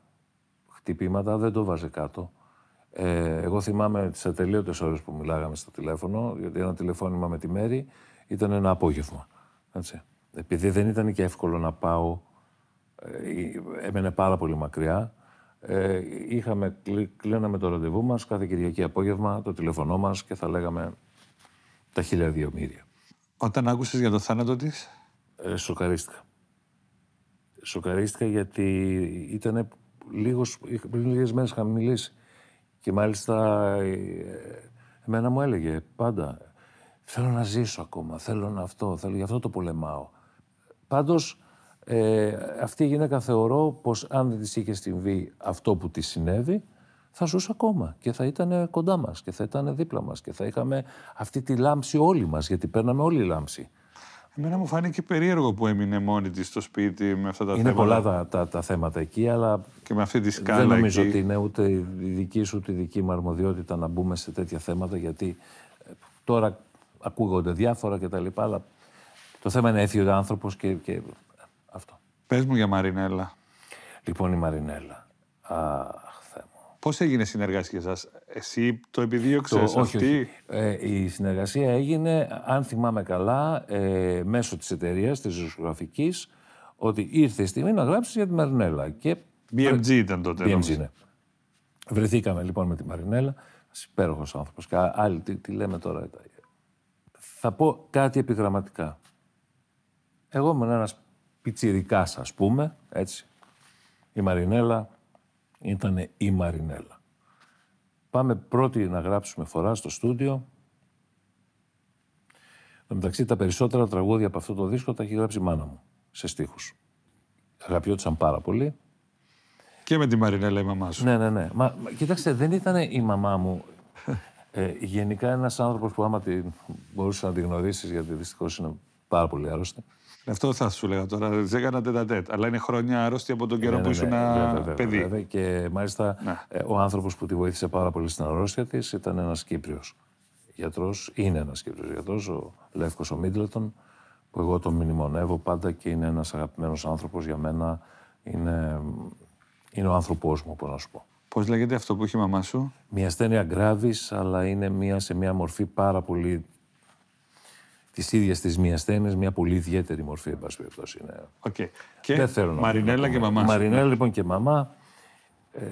χτυπήματα, δεν το βάζε κάτω. Ε, εγώ θυμάμαι τις ατελείωτες ώρες που μιλάγαμε στο τηλέφωνο, γιατί ένα τηλεφώνημα με τη Μέρη ήταν ένα απόγευμα. Έτσι επειδή δεν ήταν και εύκολο να πάω, ε, ε, έμενε πάρα πολύ μακριά. Ε, είχαμε, κλείναμε το ραντεβού μας κάθε Κυριακή απόγευμα, το τηλεφωνό μας και θα λέγαμε τα χίλια δύο μύρια. Όταν άκουσες για το θάνατο της? σοκαρίστηκα. Σοκαρίστηκα γιατί ήταν λίγος, πριν λίγες μέρες είχαμε μιλήσει και μάλιστα εμένα μου έλεγε πάντα θέλω να ζήσω ακόμα, θέλω να αυτό, θέλω, γι' αυτό το πολεμάω. Πάντως ε, αυτή η γυναίκα θεωρώ πως αν δεν της είχε συμβεί αυτό που της συνέβη, θα ζούσε ακόμα και θα ήταν κοντά μας και θα ήταν δίπλα μας και θα είχαμε αυτή τη λάμψη όλοι μας γιατί παίρναμε όλη η λάμψη. Εμένα μου φάνηκε περίεργο που έμεινε μόνη της στο σπίτι με αυτά τα είναι θέματα. Είναι πολλά τα, τα, θέματα εκεί, αλλά. και με αυτή τη σκάλα. Δεν νομίζω εκεί. ότι είναι ούτε η δική σου ούτε η δική μου αρμοδιότητα να μπούμε σε τέτοια θέματα, γιατί ε, τώρα ακούγονται διάφορα κτλ. Αλλά το θέμα είναι ο άνθρωπος και, και αυτό. Πες μου για Μαρινέλα. Λοιπόν, η Μαρινέλα. Αχ, Θεέ Πώς έγινε η συνεργασία σας, Εσύ το επιδίωξες αυτή. Όχι, ε, η συνεργασία έγινε, αν θυμάμαι καλά, ε, μέσω της εταιρείας της ζωσκογραφικής, ότι ήρθε η στιγμή να γράψεις για τη Μαρινέλα. Και... BMG ήταν τότε. BMG, ναι. Βρεθήκαμε λοιπόν με τη Μαρινέλα. υπέροχος άνθρωπος. Και άλλη, τι, τι λέμε τώρα. Ε, θα πω κάτι επιγραμματικά. Εγώ ήμουν ένας πιτσιρικάς, ας πούμε, έτσι. Η Μαρινέλα ήταν η Μαρινέλα. Πάμε πρώτοι να γράψουμε φορά στο στούντιο. Εν μεταξύ, τα περισσότερα τραγούδια από αυτό το δίσκο τα έχει γράψει η μάνα μου σε στίχους. Αγαπιόντουσαν πάρα πολύ. Και με τη Μαρινέλα η μαμά σου. Ναι, ναι, ναι. Μα, κοιτάξτε, δεν ήταν η μαμά μου ε, γενικά ένας άνθρωπος που άμα τη, μπορούσες να τη γνωρίσεις, γιατί δυστυχώς είναι πάρα πολύ άρρωστη, αυτό θα σου λέγα τώρα. δεν τέτα τέτ. Αλλά είναι χρόνια άρρωστη από τον καιρό ναι, ναι, που ναι, ήσουν ναι, παιδί. και μάλιστα ναι. ε, ο άνθρωπος που τη βοήθησε πάρα πολύ στην αρρώστια της ήταν ένας Κύπριος γιατρός. Είναι ένας Κύπριος γιατρός, ο Λεύκος ο Μίτλετον, που εγώ τον μνημονεύω πάντα και είναι ένας αγαπημένος άνθρωπος για μένα. Είναι, είναι ο άνθρωπός μου, όπω να σου πω. Πώς λέγεται αυτό που έχει η μαμά σου, Μια ασθένεια γκράβης, αλλά είναι μια, σε μια μορφή πάρα πολύ τη ίδια τη μία στένε, μια πολύ ιδιαίτερη μορφή, εν πάση περιπτώσει. Okay. Ναι. Και Δεν Μαρινέλα και μαμάς. Μαρινέλα ναι. λοιπόν και μαμά. Ε,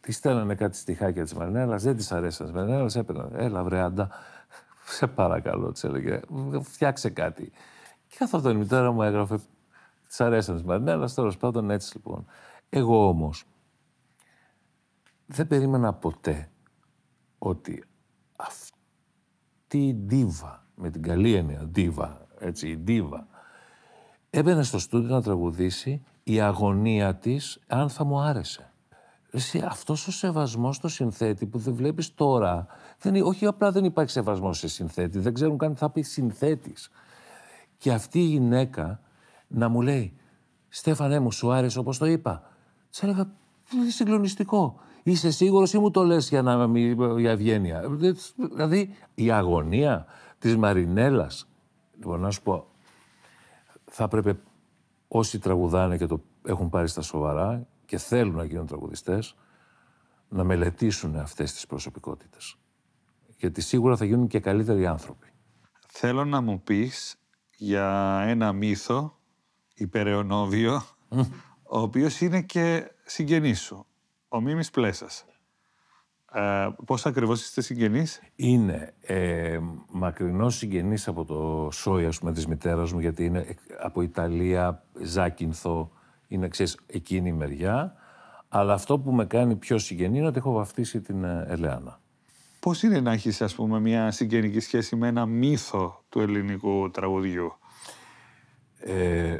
τη στέλνανε κάτι στοιχάκια της Μαρινέλας, δεν της αρέσαν. Της Μαρινέλας έπαιρναν. Έλα, βρεάντα. Σε παρακαλώ, της έλεγε. Φτιάξε κάτι. Και καθόταν η μητέρα μου έγραφε. Της αρέσαν της Μαρινέλας, τέλος πάντων έτσι λοιπόν. Εγώ όμως δεν περίμενα ποτέ ότι αυτή η ντίβα με την καλή έννοια, ντίβα, έτσι, η ντίβα, έμπαινε στο στούντιο να τραγουδήσει η αγωνία της αν θα μου άρεσε. Εσύ, αυτός ο σεβασμός στο συνθέτη που δεν βλέπεις τώρα, δεν, όχι απλά δεν υπάρχει σεβασμός σε συνθέτη, δεν ξέρουν καν τι θα πει συνθέτης. Και αυτή η γυναίκα να μου λέει, Στέφανέ μου, σου άρεσε όπως το είπα. Της είναι συγκλονιστικό. Είσαι σίγουρος ή μου το λες για, να, για ευγένεια. Δηλαδή, η αγωνία Της Μαρινέλας, μπορώ λοιπόν, να σου πω, θα έπρεπε όσοι τραγουδάνε και το έχουν πάρει στα σοβαρά και θέλουν να γίνουν τραγουδιστές, να μελετήσουν αυτές τις προσωπικότητες. Γιατί σίγουρα θα γίνουν και καλύτεροι άνθρωποι. Θέλω να μου πεις για ένα μύθο υπερεονόβιο, ο οποίος είναι και συγγενής σου, ο Μίμης Πλέσας. Ε, Πώς ακριβώς είστε συγγενείς, Είναι ε, μακρινός συγγενής από το Σόι, με πούμε, της μου, γιατί είναι από Ιταλία, Ζάκυνθο, είναι ξέρεις εκείνη η μεριά. Αλλά αυτό που με κάνει πιο συγγενή είναι ότι έχω βαφτίσει την ε, Ελεάνα. Πώς είναι να έχεις, μια συγγενική σχέση με ένα μύθο του ελληνικού τραγουδιού. Ε,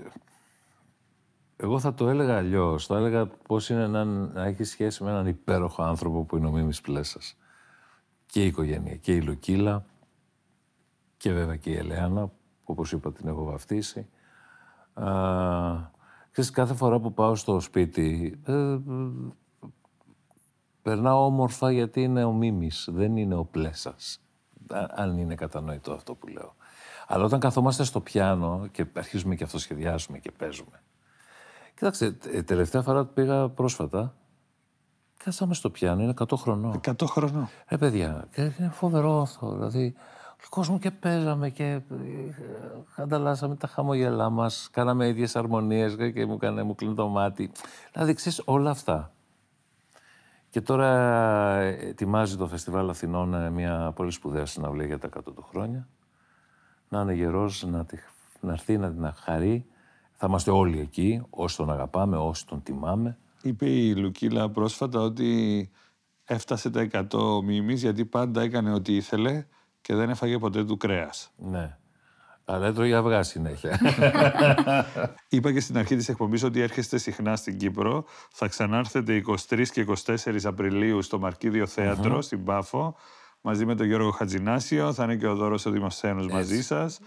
εγώ θα το έλεγα αλλιώς. Θα έλεγα πώς είναι να, έχεις σχέση με έναν υπέροχο άνθρωπο που είναι ο Μίμης Πλέσας. Και η οικογένεια, και η Λουκίλα, και βέβαια και η Ελένα, που όπως είπα την έχω βαφτίσει. ξέρεις, κάθε φορά που πάω στο σπίτι, ε, περνάω όμορφα γιατί είναι ο Μίμης, δεν είναι ο Πλέσας. Αν είναι κατανοητό αυτό που λέω. Αλλά όταν καθόμαστε στο πιάνο και αρχίζουμε και αυτοσχεδιάζουμε και παίζουμε, Κοιτάξτε, ε, τελευταία φορά που πήγα πρόσφατα, κάσαμε στο πιάνο, είναι 100 χρονών. 100 χρονών. Ε, παιδιά, είναι φοβερό αυτό. Δηλαδή, κόσμος και παίζαμε και ε, ανταλλάσσαμε τα χαμογελά μας, κάναμε ίδιες αρμονίες και μου, μου κλείνει το μάτι. Δηλαδή, ξέρεις όλα αυτά. Και τώρα ε, ετοιμάζει το Φεστιβάλ Αθηνών μια πολύ σπουδαία συναυλία για τα 100 του χρόνια. Να είναι γερός, να, να έρθει να την χαρεί. Θα είμαστε όλοι εκεί, όσοι τον αγαπάμε, όσοι τον τιμάμε. Είπε η Λουκίλα πρόσφατα ότι έφτασε τα 100 μίμης γιατί πάντα έκανε ό,τι ήθελε και δεν έφαγε ποτέ του κρέας. Ναι. Αλλά έτρωγε αυγά συνέχεια. Είπα και στην αρχή της εκπομπής ότι έρχεστε συχνά στην Κύπρο. Θα ξανάρθετε 23 και 24 Απριλίου στο Μαρκίδιο στην Πάφο, μαζί με τον Γιώργο Χατζινάσιο. Θα είναι και ο Δόρο ο Δημοσθένος μαζί σας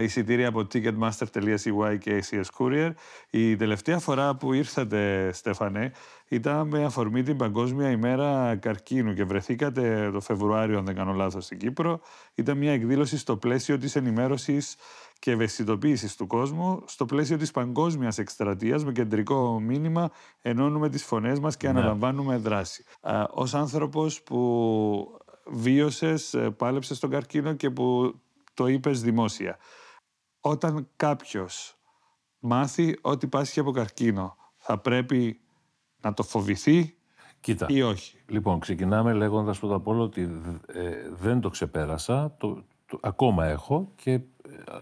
εισιτήρια από ticketmaster.cy και ACS Courier. Η τελευταία φορά που ήρθατε, Στέφανε, ήταν με αφορμή την Παγκόσμια ημέρα καρκίνου και βρεθήκατε το Φεβρουάριο, αν δεν κάνω λάθος, στην Κύπρο. Ήταν μια εκδήλωση στο πλαίσιο της ενημέρωσης και ευαισθητοποίησης του κόσμου, στο πλαίσιο της παγκόσμιας εκστρατείας, με κεντρικό μήνυμα ενώνουμε τις φωνές μας και ναι. αναλαμβάνουμε δράση. Ως άνθρωπος που βίωσες, πάλεψες τον καρκίνο και που το είπες δημόσια. Όταν κάποιος μάθει ότι πάσχει από καρκίνο, θα πρέπει να το φοβηθεί Κοίτα. ή όχι. Λοιπόν, ξεκινάμε λέγοντας πρώτα απ' όλα ότι ε, δεν το ξεπέρασα. ακόμα έχω και ε,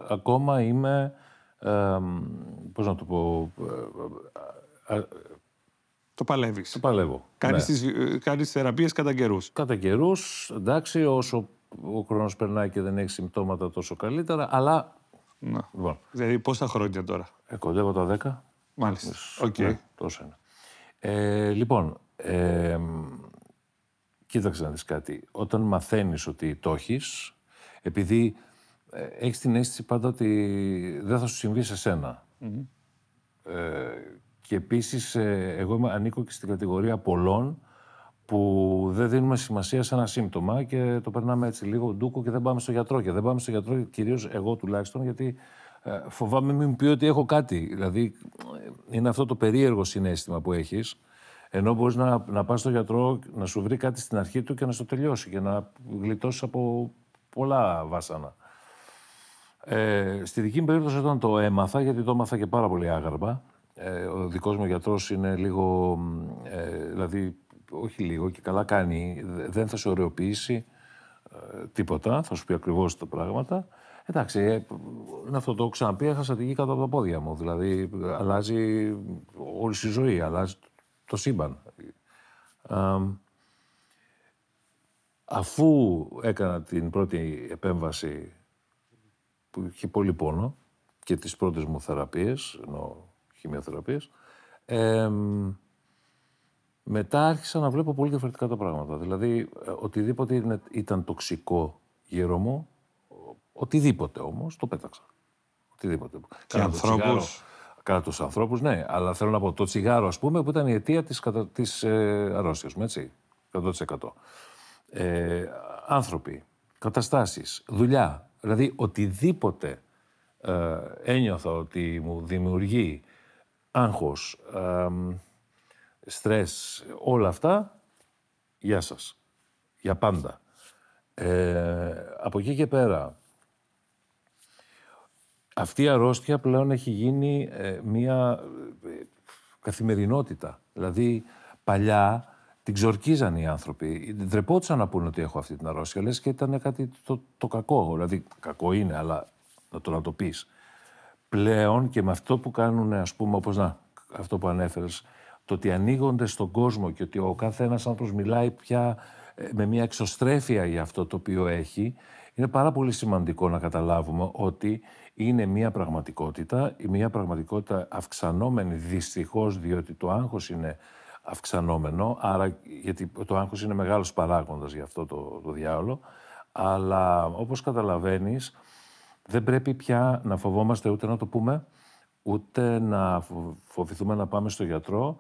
ακόμα είμαι. Ε, πώς να το πω. Ε, το παλεύεις. Το παλεύω. Κάνεις ναι. τις, θεραπείες κατά καιρούς. Κατά εντάξει, όσο ο χρόνος περνάει και δεν έχει συμπτώματα τόσο καλύτερα, αλλά. Να. Λοιπόν. Δηλαδή, πόσα χρόνια τώρα. Ε, κοντεύω τα 10. Μάλιστα. Οκ. Ναι, τόσο είναι. Ε, λοιπόν, ε, κοίταξε να δεις κάτι. Όταν μαθαίνεις ότι το έχεις, επειδή ε, έχεις την αίσθηση πάντα ότι δεν θα σου συμβεί σε σενα ε, και επίσης, ε, εγώ είμαι, ανήκω και στην κατηγορία πολλών που δεν δίνουμε σημασία σε ένα σύμπτωμα και το περνάμε έτσι λίγο ντούκο και δεν πάμε στο γιατρό. Και δεν πάμε στο γιατρό, κυρίως εγώ τουλάχιστον, γιατί ε, φοβάμαι μην πει ότι έχω κάτι. Δηλαδή, είναι αυτό το περίεργο συνέστημα που έχεις. Ενώ μπορείς να, να πας στο γιατρό, να σου βρει κάτι στην αρχή του και να στο τελειώσει και να γλιτώσεις από πολλά βάσανα. Ε, στη δική μου περίπτωση, όταν το έμαθα, γιατί το έμαθα και πάρα πολύ άγαρμα, ε, ο δικός μου γιατρός είναι λίγο. Ε, δηλαδή, όχι λίγο και καλά κάνει, δεν θα σε ωραιοποιήσει ε, τίποτα, θα σου πει ακριβώς τα πράγματα. Εντάξει, ε, να αυτό το ξαναπεί, έχασα τη γη κάτω από τα πόδια μου. Δηλαδή, αλλάζει όλη η ζωή, αλλάζει το σύμπαν. αφού έκανα την πρώτη επέμβαση που είχε πολύ πόνο και τις πρώτες μου θεραπείες, ενώ χημειοθεραπείες, μετά άρχισα να βλέπω πολύ διαφορετικά τα πράγματα. Δηλαδή, ε, οτιδήποτε ήταν τοξικό γύρω μου, οτιδήποτε όμως, το πέταξα. Οτιδήποτε. Και ανθρώπου. Κατά τους ανθρώπους, ναι. Αλλά θέλω να πω το τσιγάρο, ας πούμε, που ήταν η αιτία της της, ε, αρρώστιας μου, έτσι. 100%. Ε, άνθρωποι, καταστάσεις, δουλειά. Δηλαδή, οτιδήποτε ε, ένιωθα ότι μου δημιουργεί άγχος, ε, στρες, όλα αυτά, γεια σας. Για πάντα. Ε, από εκεί και πέρα, αυτή η αρρώστια πλέον έχει γίνει ε, μία ε, καθημερινότητα. Δηλαδή, παλιά την ξορκίζαν οι άνθρωποι. Ντρεπόντουσαν να πούνε ότι έχω αυτή την αρρώστια. Λες και ήταν κάτι το, κακό. Δηλαδή, κακό είναι, αλλά να το, να πεις. Πλέον και με αυτό που κάνουν, ας πούμε, όπως να, αυτό που ανέφερες, το ότι ανοίγονται στον κόσμο και ότι ο κάθε ένας μιλάει πια ε, με μια εξωστρέφεια για αυτό το οποίο έχει, είναι πάρα πολύ σημαντικό να καταλάβουμε ότι είναι μια πραγματικότητα, μια πραγματικότητα αυξανόμενη δυστυχώς, διότι το άγχος είναι αυξανόμενο, άρα γιατί το άγχος είναι μεγάλος παράγοντας για αυτό το, το διάολο, αλλά όπως καταλαβαίνεις δεν πρέπει πια να φοβόμαστε ούτε να το πούμε, ούτε να φοβηθούμε να πάμε στο γιατρό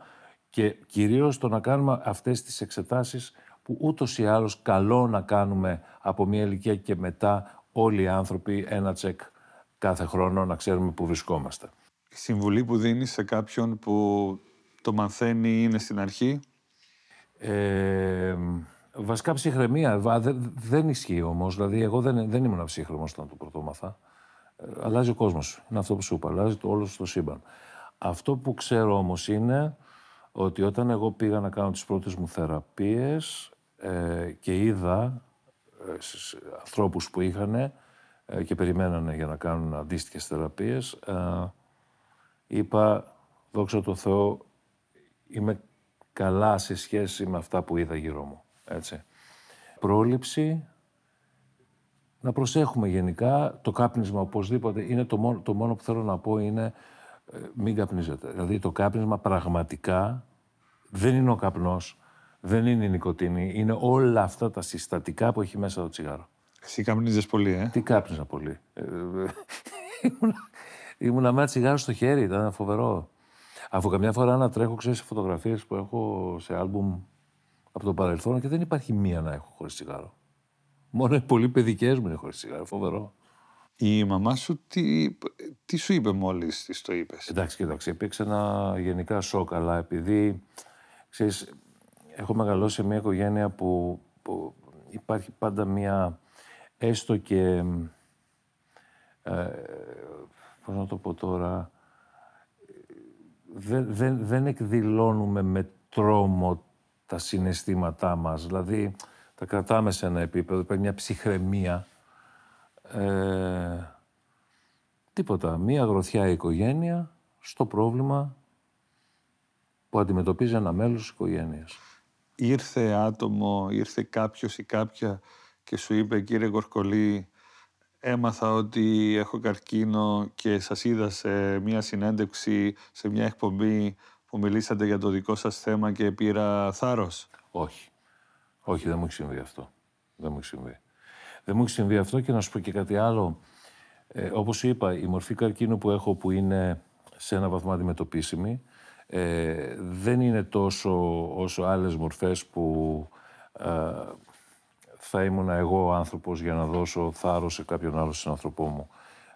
και κυρίως το να κάνουμε αυτές τις εξετάσεις που ούτως ή άλλως καλό να κάνουμε από μια ηλικία και μετά όλοι οι άνθρωποι ένα τσεκ κάθε χρόνο να ξέρουμε που βρισκόμαστε. Η συμβουλή που βρισκομαστε η συμβουλη που δίνεις σε κάποιον που το μαθαίνει είναι στην αρχή. Ε, βασικά ψυχραιμία. Δεν, δεν ισχύει όμως. Δηλαδή εγώ δεν, δεν ήμουν ψυχραιμός όταν το πρωτόμαθα αλλάζει ο κόσμος. Είναι αυτό που σου είπα, αλλάζει το όλο στο σύμπαν. Αυτό που ξέρω όμως είναι ότι όταν εγώ πήγα να κάνω τις πρώτες μου θεραπείες ε, και είδα ε, ανθρώπους που είχαν ε, και περιμένανε για να κάνουν αντίστοιχες θεραπείες, ε, είπα, δόξα τω Θεώ, είμαι καλά σε σχέση με αυτά που είδα γύρω μου. Έτσι. Πρόληψη, να προσέχουμε γενικά. Το κάπνισμα οπωσδήποτε είναι το μόνο, το μόνο που θέλω να πω είναι ε, μην καπνίζετε. Δηλαδή το κάπνισμα πραγματικά δεν είναι ο καπνός, δεν είναι η νοικοτήνη, είναι όλα αυτά τα συστατικά που έχει μέσα το τσιγάρο. Εσύ καπνίζες πολύ, ε. Τι κάπνιζα πολύ. Ε, Ήμουν με ένα τσιγάρο στο χέρι, ήταν φοβερό. Αφού καμιά φορά να τρέχω, ξέρεις, φωτογραφίες που έχω σε άλμπουμ από το παρελθόν και δεν υπάρχει μία να έχω χωρίς τσιγάρο. Μόνο οι πολύ παιδικές μου είναι χωρίς σιγά. Φοβερό. Η μαμά σου τι, τι σου είπε μόλις της το είπες. Εντάξει, εντάξει. Υπήρξε ένα γενικά σοκ, αλλά επειδή ξέρεις, έχω μεγαλώσει σε μια οικογένεια που, υπάρχει πάντα μια έστω και. Ε, πώς να το πω τώρα, δεν, δεν, δεν εκδηλώνουμε με τρόμο τα συναισθήματά μας. Δηλαδή, τα κρατάμε σε ένα επίπεδο, υπάρχει μια ψυχραιμία. Ε, τίποτα. Μια γροθιά οικογένεια στο πρόβλημα που αντιμετωπίζει ένα μέλος της οικογένειας. Ήρθε άτομο, ήρθε κάποιος ή κάποια και σου είπε «Κύριε Κορκολή, έμαθα ότι έχω καρκίνο και σας είδα σε μια συνέντευξη, σε μια εκπομπή που μιλήσατε για το δικό σας θέμα και πήρα θάρρος». Όχι. Όχι, δεν μου έχει συμβεί αυτό. Δεν μου έχει συμβεί. Δεν μου έχει συμβεί αυτό και να σου πω και κάτι άλλο. Ε, όπως είπα, η μορφή καρκίνου που έχω που είναι σε ένα βαθμό αντιμετωπίσιμη ε, δεν είναι τόσο όσο άλλες μορφές που ε, θα ήμουν εγώ άνθρωπος για να δώσω θάρρος σε κάποιον άλλο συνανθρωπό μου.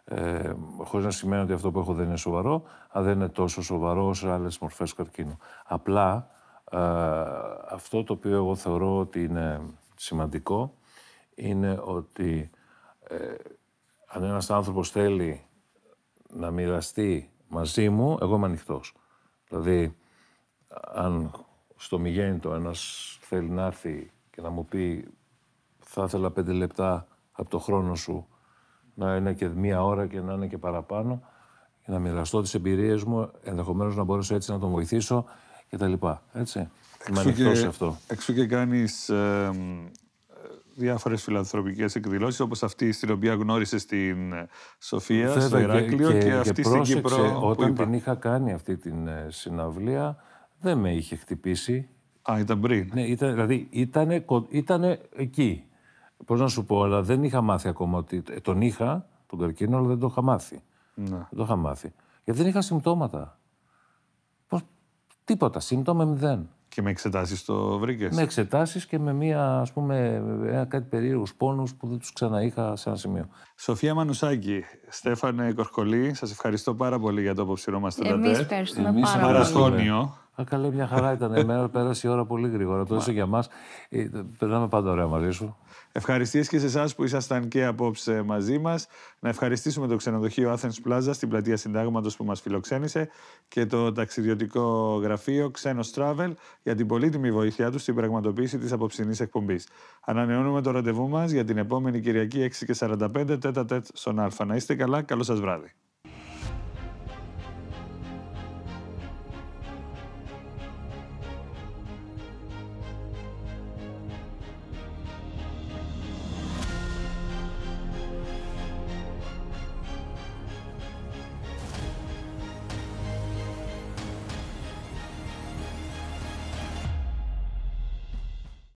Ε, χωρίς να σημαίνει ότι αυτό που έχω δεν είναι σοβαρό, αλλά δεν είναι τόσο σοβαρό όσο άλλες μορφές καρκίνου. Απλά αυτό το οποίο εγώ θεωρώ ότι είναι σημαντικό είναι ότι ε, αν ένας άνθρωπος θέλει να μοιραστεί μαζί μου, εγώ είμαι ανοιχτός. Δηλαδή, αν στο το ένας θέλει να έρθει και να μου πει θα ήθελα πέντε λεπτά από το χρόνο σου να είναι και μία ώρα και να είναι και παραπάνω και να μοιραστώ τις εμπειρίες μου, ενδεχομένως να μπορέσω έτσι να τον βοηθήσω κτλ. Έτσι. Εξού και, σε αυτό. Εξού και κάνεις ε, διάφορες φιλανθρωπικές εκδηλώσεις όπως αυτή στην οποία γνώρισες την ε, Σοφία, στο Ηράκλειο και, και, και, αυτή και στην Κύπρο. Όταν την είχα κάνει αυτή την ε, συναυλία, δεν με είχε χτυπήσει. Α, ήταν πριν. Ναι, ήταν, δηλαδή ήταν, ήταν εκεί. Πώς να σου πω, αλλά δεν είχα μάθει ακόμα ότι. Ε, τον είχα, τον καρκίνο, αλλά δεν το είχα μάθει. Ναι. Δεν το είχα μάθει. Γιατί δεν είχα συμπτώματα. Τίποτα. Σύμπτωμα μηδέν. Και με εξετάσεις το βρήκες. Με εξετάσεις και με μία, ας πούμε, ένα ε, κάτι περίεργους πόνους που δεν τους ξαναείχα σε ένα σημείο. Σοφία Μανουσάκη, Στέφανε Κορκολή, σας ευχαριστώ πάρα πολύ για το απόψηρό μα τρατέ. Εμεί ευχαριστούμε Εμείς πολύ. Μαραθώνιο. Α, Καλή μια χαρά ήταν εμένα. Πέρασε η ώρα πολύ γρήγορα. τόσο για εμά. περνάμε πάντα ωραία μαζί σου. Ευχαριστίες και σε εσάς που ήσασταν και απόψε μαζί μας. Να ευχαριστήσουμε το ξενοδοχείο Athens Plaza στην πλατεία Συντάγματος που μας φιλοξένησε και το ταξιδιωτικό γραφείο Ξένος Travel για την πολύτιμη βοήθειά τους στην πραγματοποίηση της απόψινή εκπομπής. Ανανεώνουμε το ραντεβού μας για την επόμενη Κυριακή 6 και 45 τέτα στον Α. Να είστε καλά. Καλό σας βράδυ.